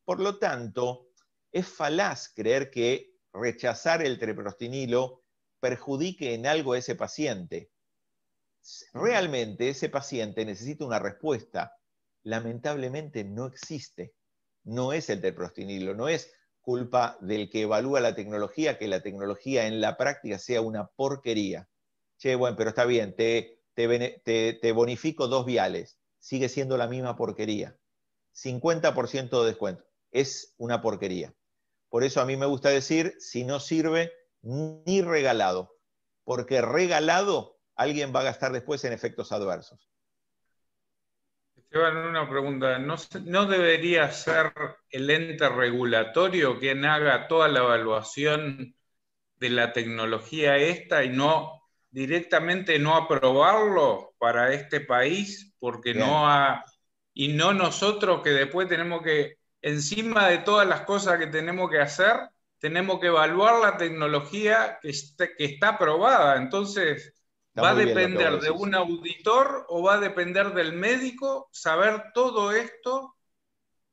Por lo tanto, es falaz creer que rechazar el treprostinilo perjudique en algo a ese paciente. Mm. Realmente ese paciente necesita una respuesta lamentablemente no existe. No es el del no es culpa del que evalúa la tecnología, que la tecnología en la práctica sea una porquería. Che, bueno, pero está bien, te, te bonifico dos viales, sigue siendo la misma porquería. 50% de descuento, es una porquería. Por eso a mí me gusta decir, si no sirve, ni regalado, porque regalado alguien va a gastar después en efectos adversos una pregunta. ¿No, debería ser el ente regulatorio quien haga toda la evaluación de la tecnología esta y no directamente no aprobarlo para este país? Porque no Y no nosotros que después tenemos que, encima de todas las cosas que tenemos que hacer, tenemos que evaluar la tecnología que está, que está aprobada. Entonces, ¿Va a depender de un auditor o va a depender del médico saber todo esto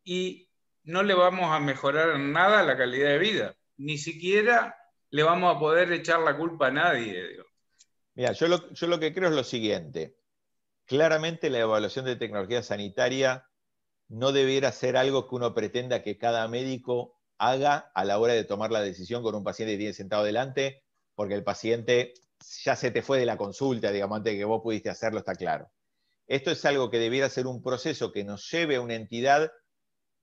y no le vamos a mejorar en nada la calidad de vida? Ni siquiera le vamos a poder echar la culpa a nadie. Mira, yo lo, yo lo que creo es lo siguiente. Claramente la evaluación de tecnología sanitaria no debiera ser algo que uno pretenda que cada médico haga a la hora de tomar la decisión con un paciente que tiene sentado delante, porque el paciente ya se te fue de la consulta, digamos, antes de que vos pudiste hacerlo, está claro. Esto es algo que debiera ser un proceso que nos lleve a una entidad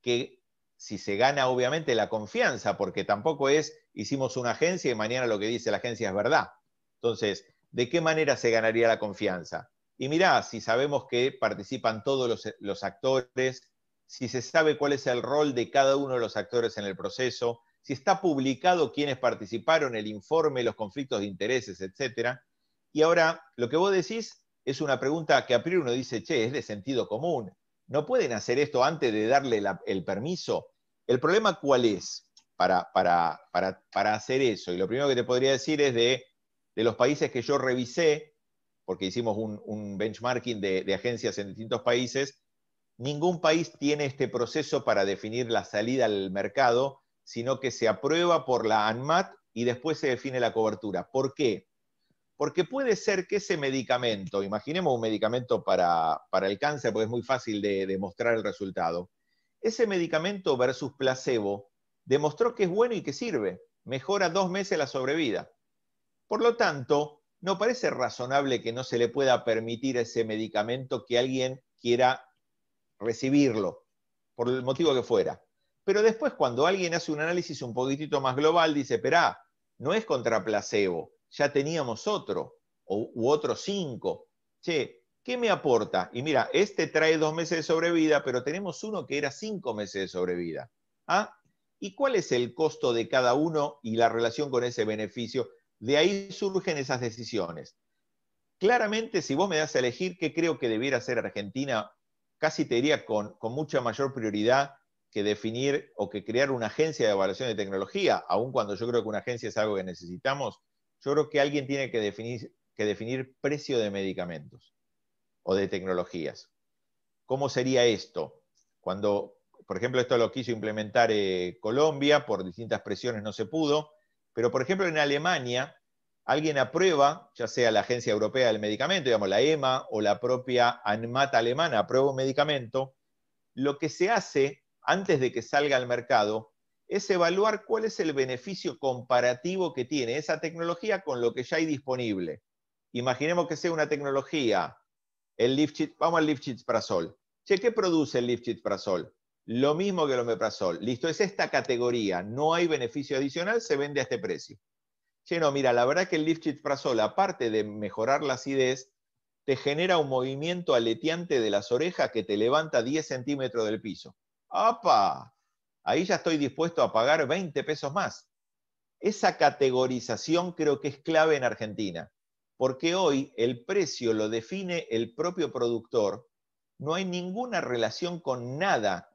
que, si se gana obviamente la confianza, porque tampoco es hicimos una agencia y mañana lo que dice la agencia es verdad. Entonces, ¿de qué manera se ganaría la confianza? Y mirá, si sabemos que participan todos los, los actores, si se sabe cuál es el rol de cada uno de los actores en el proceso, si está publicado quiénes participaron, el informe, los conflictos de intereses, etcétera. Y ahora, lo que vos decís es una pregunta que a priori uno dice, che, es de sentido común. ¿No pueden hacer esto antes de darle el permiso? ¿El problema cuál es para, hacer eso? Y lo primero que te podría decir es de, los países que yo revisé, porque hicimos un, benchmarking de agencias en distintos países, ningún país tiene este proceso para definir la salida al mercado sino que se aprueba por la ANMAT y después se define la cobertura. ¿Por qué? Porque puede ser que ese medicamento, imaginemos un medicamento para, el cáncer, porque es muy fácil de demostrar el resultado, ese medicamento versus placebo demostró que es bueno y que sirve, mejora dos meses la sobrevida. Por lo tanto, no parece razonable que no se le pueda permitir ese medicamento que alguien quiera recibirlo, por el motivo que fuera. Pero después cuando alguien hace un análisis un poquitito más global, dice, pero no es contra placebo, ya teníamos otro, o, u otro cinco. Che, ¿qué me aporta? Y mira, este trae dos meses de sobrevida, pero tenemos uno que era cinco meses de sobrevida. ¿Ah? ¿Y cuál es el costo de cada uno y la relación con ese beneficio? De ahí surgen esas decisiones. Claramente, si vos me das a elegir qué creo que debiera hacer Argentina, casi te diría con mucha mayor prioridad que definir o que crear una agencia de evaluación de tecnología, aun cuando yo creo que una agencia es algo que necesitamos, yo creo que alguien tiene que definir, que definir precio de medicamentos o de tecnologías. ¿Cómo sería esto? Cuando, por ejemplo, esto lo quiso implementar eh, Colombia, por distintas presiones no se pudo, pero por ejemplo en Alemania alguien aprueba, ya sea la Agencia Europea del Medicamento, digamos la EMA o la propia ANMAT alemana aprueba un medicamento, lo que se hace antes de que salga al mercado, es evaluar cuál es el beneficio comparativo que tiene esa tecnología con lo que ya hay disponible. Imaginemos que sea una tecnología, el liftit vamos al para Prasol. Che, ¿qué produce el para Prasol? Lo mismo que el omeprazol. Listo, es esta categoría, no hay beneficio adicional, se vende a este precio. Che, no, mira, la verdad que el para Prasol, aparte de mejorar la acidez, te genera un movimiento aleteante de las orejas que te levanta 10 centímetros del piso. ¡Apa! Ahí ya estoy dispuesto a pagar 20 pesos más. Esa categorización creo que es clave en Argentina, porque hoy el precio lo define el propio productor, no hay ninguna relación con nada.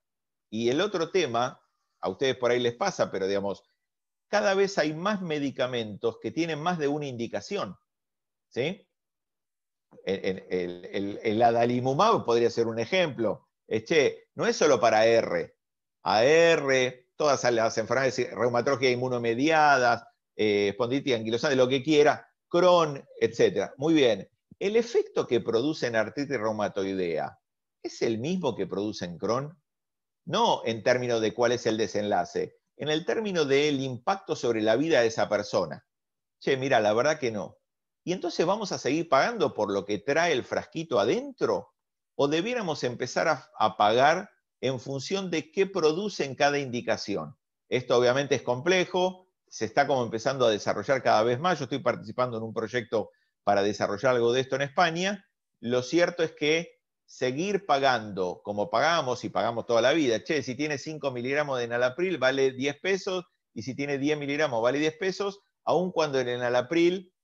Y el otro tema, a ustedes por ahí les pasa, pero digamos, cada vez hay más medicamentos que tienen más de una indicación. ¿Sí? El, el, adalimumab podría ser un ejemplo che, no es solo para R, AR, todas las enfermedades reumatológicas inmunomediadas, eh, espondilitis anquilosante, lo que quiera, Crohn, etc. Muy bien, ¿el efecto que produce en artritis reumatoidea es el mismo que produce en Crohn? No en términos de cuál es el desenlace, en el término del impacto sobre la vida de esa persona. Che, mira, la verdad que no. Y entonces vamos a seguir pagando por lo que trae el frasquito adentro o debiéramos empezar a, pagar en función de qué produce en cada indicación. Esto obviamente es complejo, se está como empezando a desarrollar cada vez más. Yo estoy participando en un proyecto para desarrollar algo de esto en España. Lo cierto es que seguir pagando como pagamos y pagamos toda la vida, che, si tiene 5 miligramos de enalapril vale 10 pesos y si tiene 10 miligramos vale 10 pesos, aun cuando el enalapril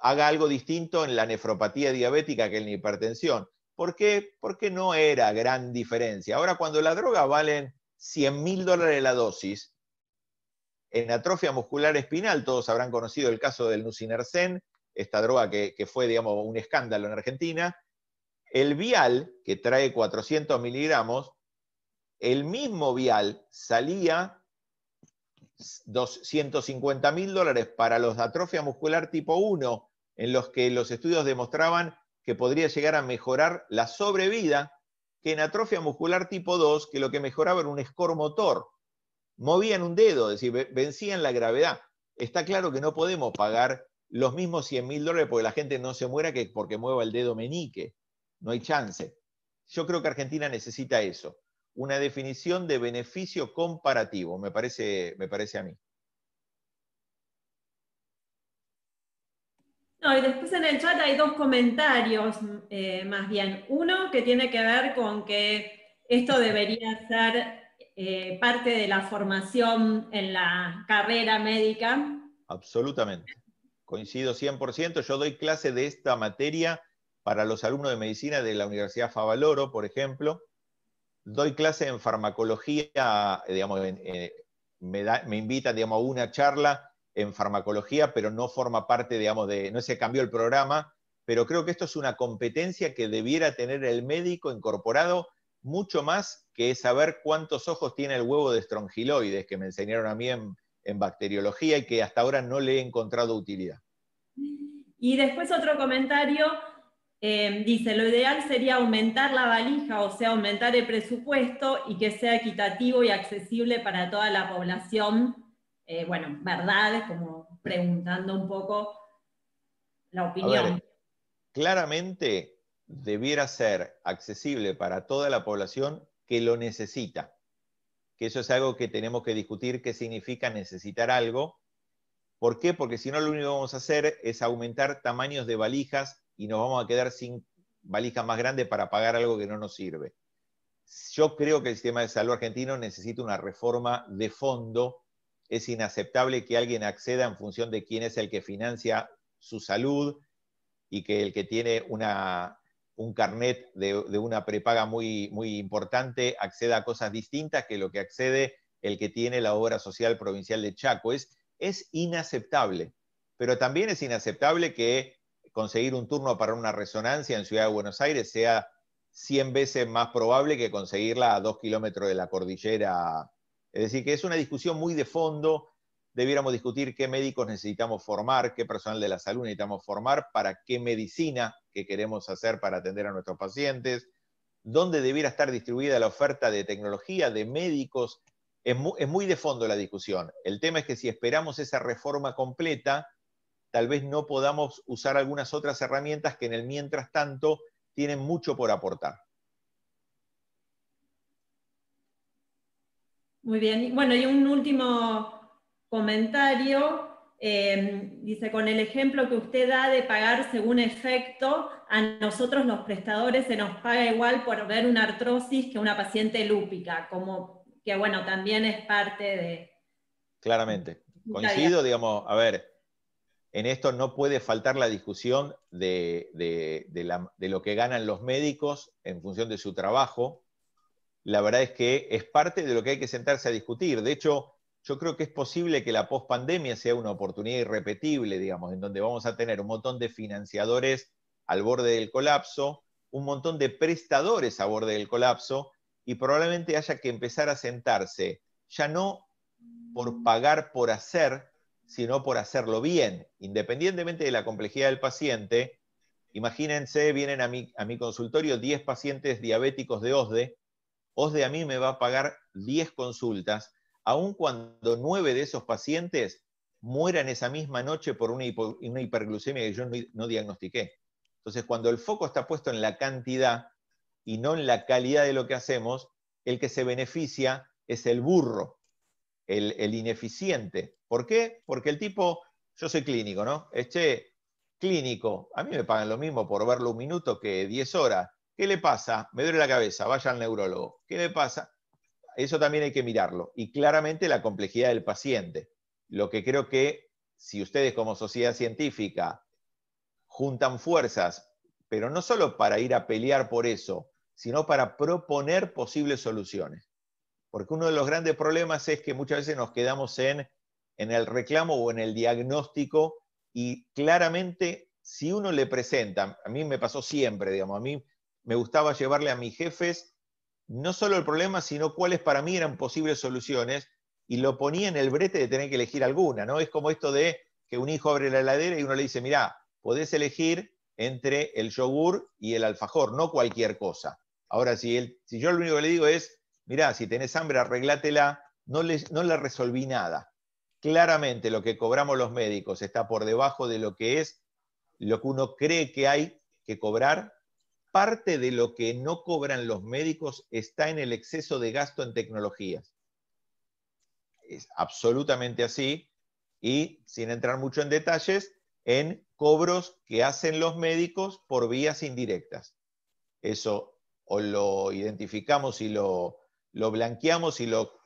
haga algo distinto en la nefropatía diabética que en la hipertensión. ¿Por qué? Porque no era gran diferencia. Ahora, cuando la droga valen 100 mil dólares la dosis, en atrofia muscular espinal, todos habrán conocido el caso del Nusinersen, esta droga que, fue, digamos, un escándalo en Argentina, el vial, que trae 400 miligramos, el mismo vial salía 250 mil dólares para los de atrofia muscular tipo 1, en los que los estudios demostraban que podría llegar a mejorar la sobrevida que en atrofia muscular tipo 2, que lo que mejoraba era un score motor. Movían un dedo, es decir, vencían la gravedad. Está claro que no podemos pagar los mismos 100 mil dólares porque la gente no se muera que porque mueva el dedo menique, No hay chance. Yo creo que Argentina necesita eso, una definición de beneficio comparativo, me parece, me parece a mí. No, y después en el chat hay dos comentarios eh, más bien. Uno que tiene que ver con que esto debería ser eh, parte de la formación en la carrera médica. Absolutamente. Coincido 100%. Yo doy clase de esta materia para los alumnos de medicina de la Universidad Favaloro, por ejemplo. Doy clase en farmacología, eh, me, invita a una charla en farmacología, pero no forma parte, digamos, de, no se cambió el programa, pero creo que esto es una competencia que debiera tener el médico incorporado mucho más que saber cuántos ojos tiene el huevo de estrongiloides que me enseñaron a mí en, bacteriología y que hasta ahora no le he encontrado utilidad. Y después otro comentario eh, dice, lo ideal sería aumentar la valija, o sea, aumentar el presupuesto y que sea equitativo y accesible para toda la población eh, bueno, verdades, como preguntando un poco la opinión. claramente debiera ser accesible para toda la población que lo necesita, que eso es algo que tenemos que discutir, qué significa necesitar algo. ¿Por qué? Porque si no lo único que vamos a hacer es aumentar tamaños de valijas y nos vamos a quedar sin valijas más grande para pagar algo que no nos sirve. Yo creo que el sistema de salud argentino necesita una reforma de fondo es inaceptable que alguien acceda en función de quién es el que financia su salud y que el que tiene una, un carnet de, una prepaga muy, muy importante acceda a cosas distintas que lo que accede el que tiene la obra social provincial de Chaco. Es, es inaceptable, pero también es inaceptable que conseguir un turno para una resonancia en Ciudad de Buenos Aires sea 100 veces más probable que conseguirla a dos kilómetros de la cordillera es decir, que es una discusión muy de fondo. Debiéramos discutir qué médicos necesitamos formar, qué personal de la salud necesitamos formar, para qué medicina que queremos hacer para atender a nuestros pacientes, dónde debiera estar distribuida la oferta de tecnología, de médicos. es muy de fondo la discusión. El tema es que si esperamos esa reforma completa, tal vez no podamos usar algunas otras herramientas que en el mientras tanto tienen mucho por aportar. Muy bien. Bueno, y un último comentario. Em, dice, con el ejemplo que usted da de pagar según efecto, a nosotros los prestadores se nos paga igual por ver una artrosis que una paciente lúpica, como que bueno, también es parte de... Claramente. Coincido, digamos, a ver, en esto no puede faltar la discusión de, de lo que ganan los médicos en función de su trabajo, la verdad es que es parte de lo que hay que sentarse a discutir. De hecho, yo creo que es posible que la pospandemia sea una oportunidad irrepetible, digamos, en donde vamos a tener un montón de financiadores al borde del colapso, un montón de prestadores a borde del colapso, y probablemente haya que empezar a sentarse, ya no por pagar por hacer, sino por hacerlo bien, independientemente de la complejidad del paciente. Imagínense, vienen a mi, a mi consultorio 10 pacientes diabéticos de OSDE, de a mí me va a pagar 10 consultas, aun cuando 9 de esos pacientes mueran esa misma noche por una, hiperglucemia que yo no, diagnostiqué. Entonces, cuando el foco está puesto en la cantidad y no en la calidad de lo que hacemos, el que se beneficia es el burro, el, el, ineficiente. ¿Por qué? Porque el tipo, yo soy clínico, ¿no? Este clínico, a mí me pagan lo mismo por verlo un minuto que 10 horas. ¿Qué le pasa? Me duele la cabeza, vaya al neurólogo. ¿Qué le pasa? Eso también hay que mirarlo. Y claramente la complejidad del paciente. Lo que creo que si ustedes como sociedad científica juntan fuerzas, pero no solo para ir a pelear por eso, sino para proponer posibles soluciones. Porque uno de los grandes problemas es que muchas veces nos quedamos en, en el reclamo o en el diagnóstico y claramente si uno le presenta, a mí me pasó siempre, digamos, a mí me gustaba llevarle a mis jefes no solo el problema, sino cuáles para mí eran posibles soluciones, y lo ponía en el brete de tener que elegir alguna, ¿no? Es como esto de que un hijo abre la heladera y uno le dice, mirá, podés elegir entre el yogur y el alfajor, no cualquier cosa. Ahora, si, él, si yo lo único que le digo es, mirá, si tenés hambre, arreglátela, no le, no le resolví nada. Claramente lo que cobramos los médicos está por debajo de lo que es, lo que uno cree que hay que cobrar parte de lo que no cobran los médicos está en el exceso de gasto en tecnologías. Es absolutamente así y, sin entrar mucho en detalles, en cobros que hacen los médicos por vías indirectas. Eso o lo identificamos y lo, blanqueamos y lo,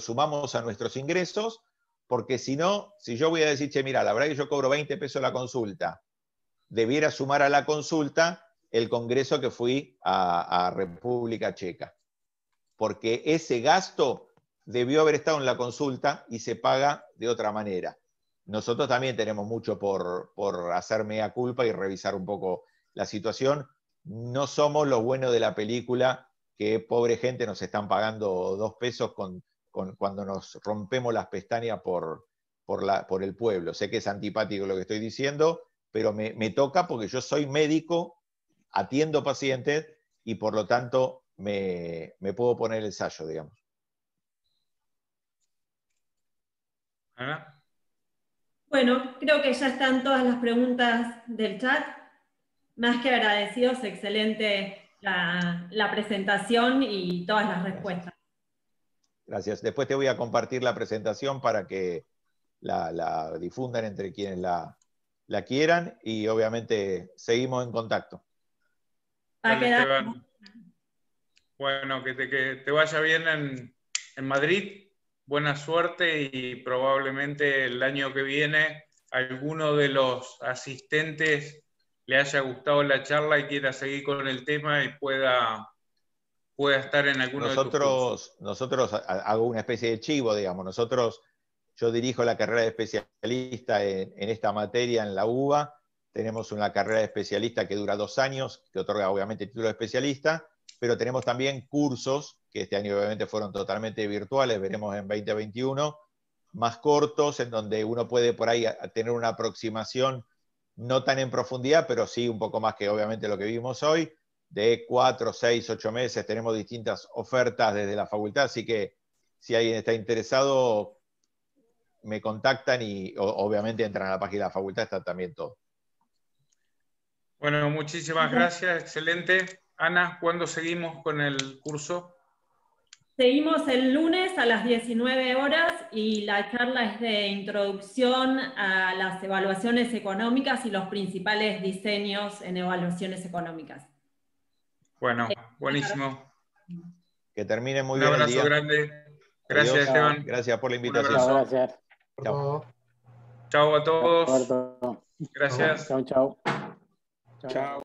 sumamos a nuestros ingresos, porque si no, si yo voy a decir, che, mira, la verdad que yo cobro 20 pesos la consulta, debiera sumar a la consulta el congreso que fui a, República Checa, porque ese gasto debió haber estado en la consulta y se paga de otra manera. Nosotros también tenemos mucho por, por hacerme a culpa y revisar un poco la situación. No somos los buenos de la película que pobre gente nos están pagando dos pesos con, cuando nos rompemos las pestañas por, por, la, por, el pueblo. Sé que es antipático lo que estoy diciendo, pero me, me toca porque yo soy médico atiendo pacientes y por lo tanto me, puedo poner el ensayo digamos. Bueno, creo que ya están todas las preguntas del chat. Más que agradecidos, excelente la, presentación y todas las respuestas. Gracias. Después te voy a compartir la presentación para que la, difundan entre quienes la quieran y obviamente seguimos en contacto. Bueno, que te, vaya bien en, Madrid. Buena suerte y probablemente el año que viene alguno de los asistentes le haya gustado la charla y quiera seguir con el tema y pueda, estar en alguno de los Nosotros hago una especie de chivo, digamos. Nosotros, yo dirijo la carrera de especialista en, en esta materia en la UBA tenemos una carrera de especialista que dura dos años, que otorga obviamente título de especialista, pero tenemos también cursos, que este año obviamente fueron totalmente virtuales, veremos en 2021, más cortos, en donde uno puede por ahí tener una aproximación, no tan en profundidad, pero sí un poco más que obviamente lo que vimos hoy, de cuatro, seis, ocho meses, tenemos distintas ofertas desde la facultad, así que si alguien está interesado, me contactan y obviamente entran a la página de la facultad, está también todo. Bueno, muchísimas gracias, excelente. Ana, ¿cuándo seguimos con el curso? Seguimos el lunes a las 19 horas y la charla es de introducción a las evaluaciones económicas y los principales diseños en evaluaciones económicas. Bueno, buenísimo. Que termine muy bien. Un abrazo grande. Gracias, Esteban. Gracias por la invitación. Un gracias. chao a todos. Gracias. Chao, chao. Chao.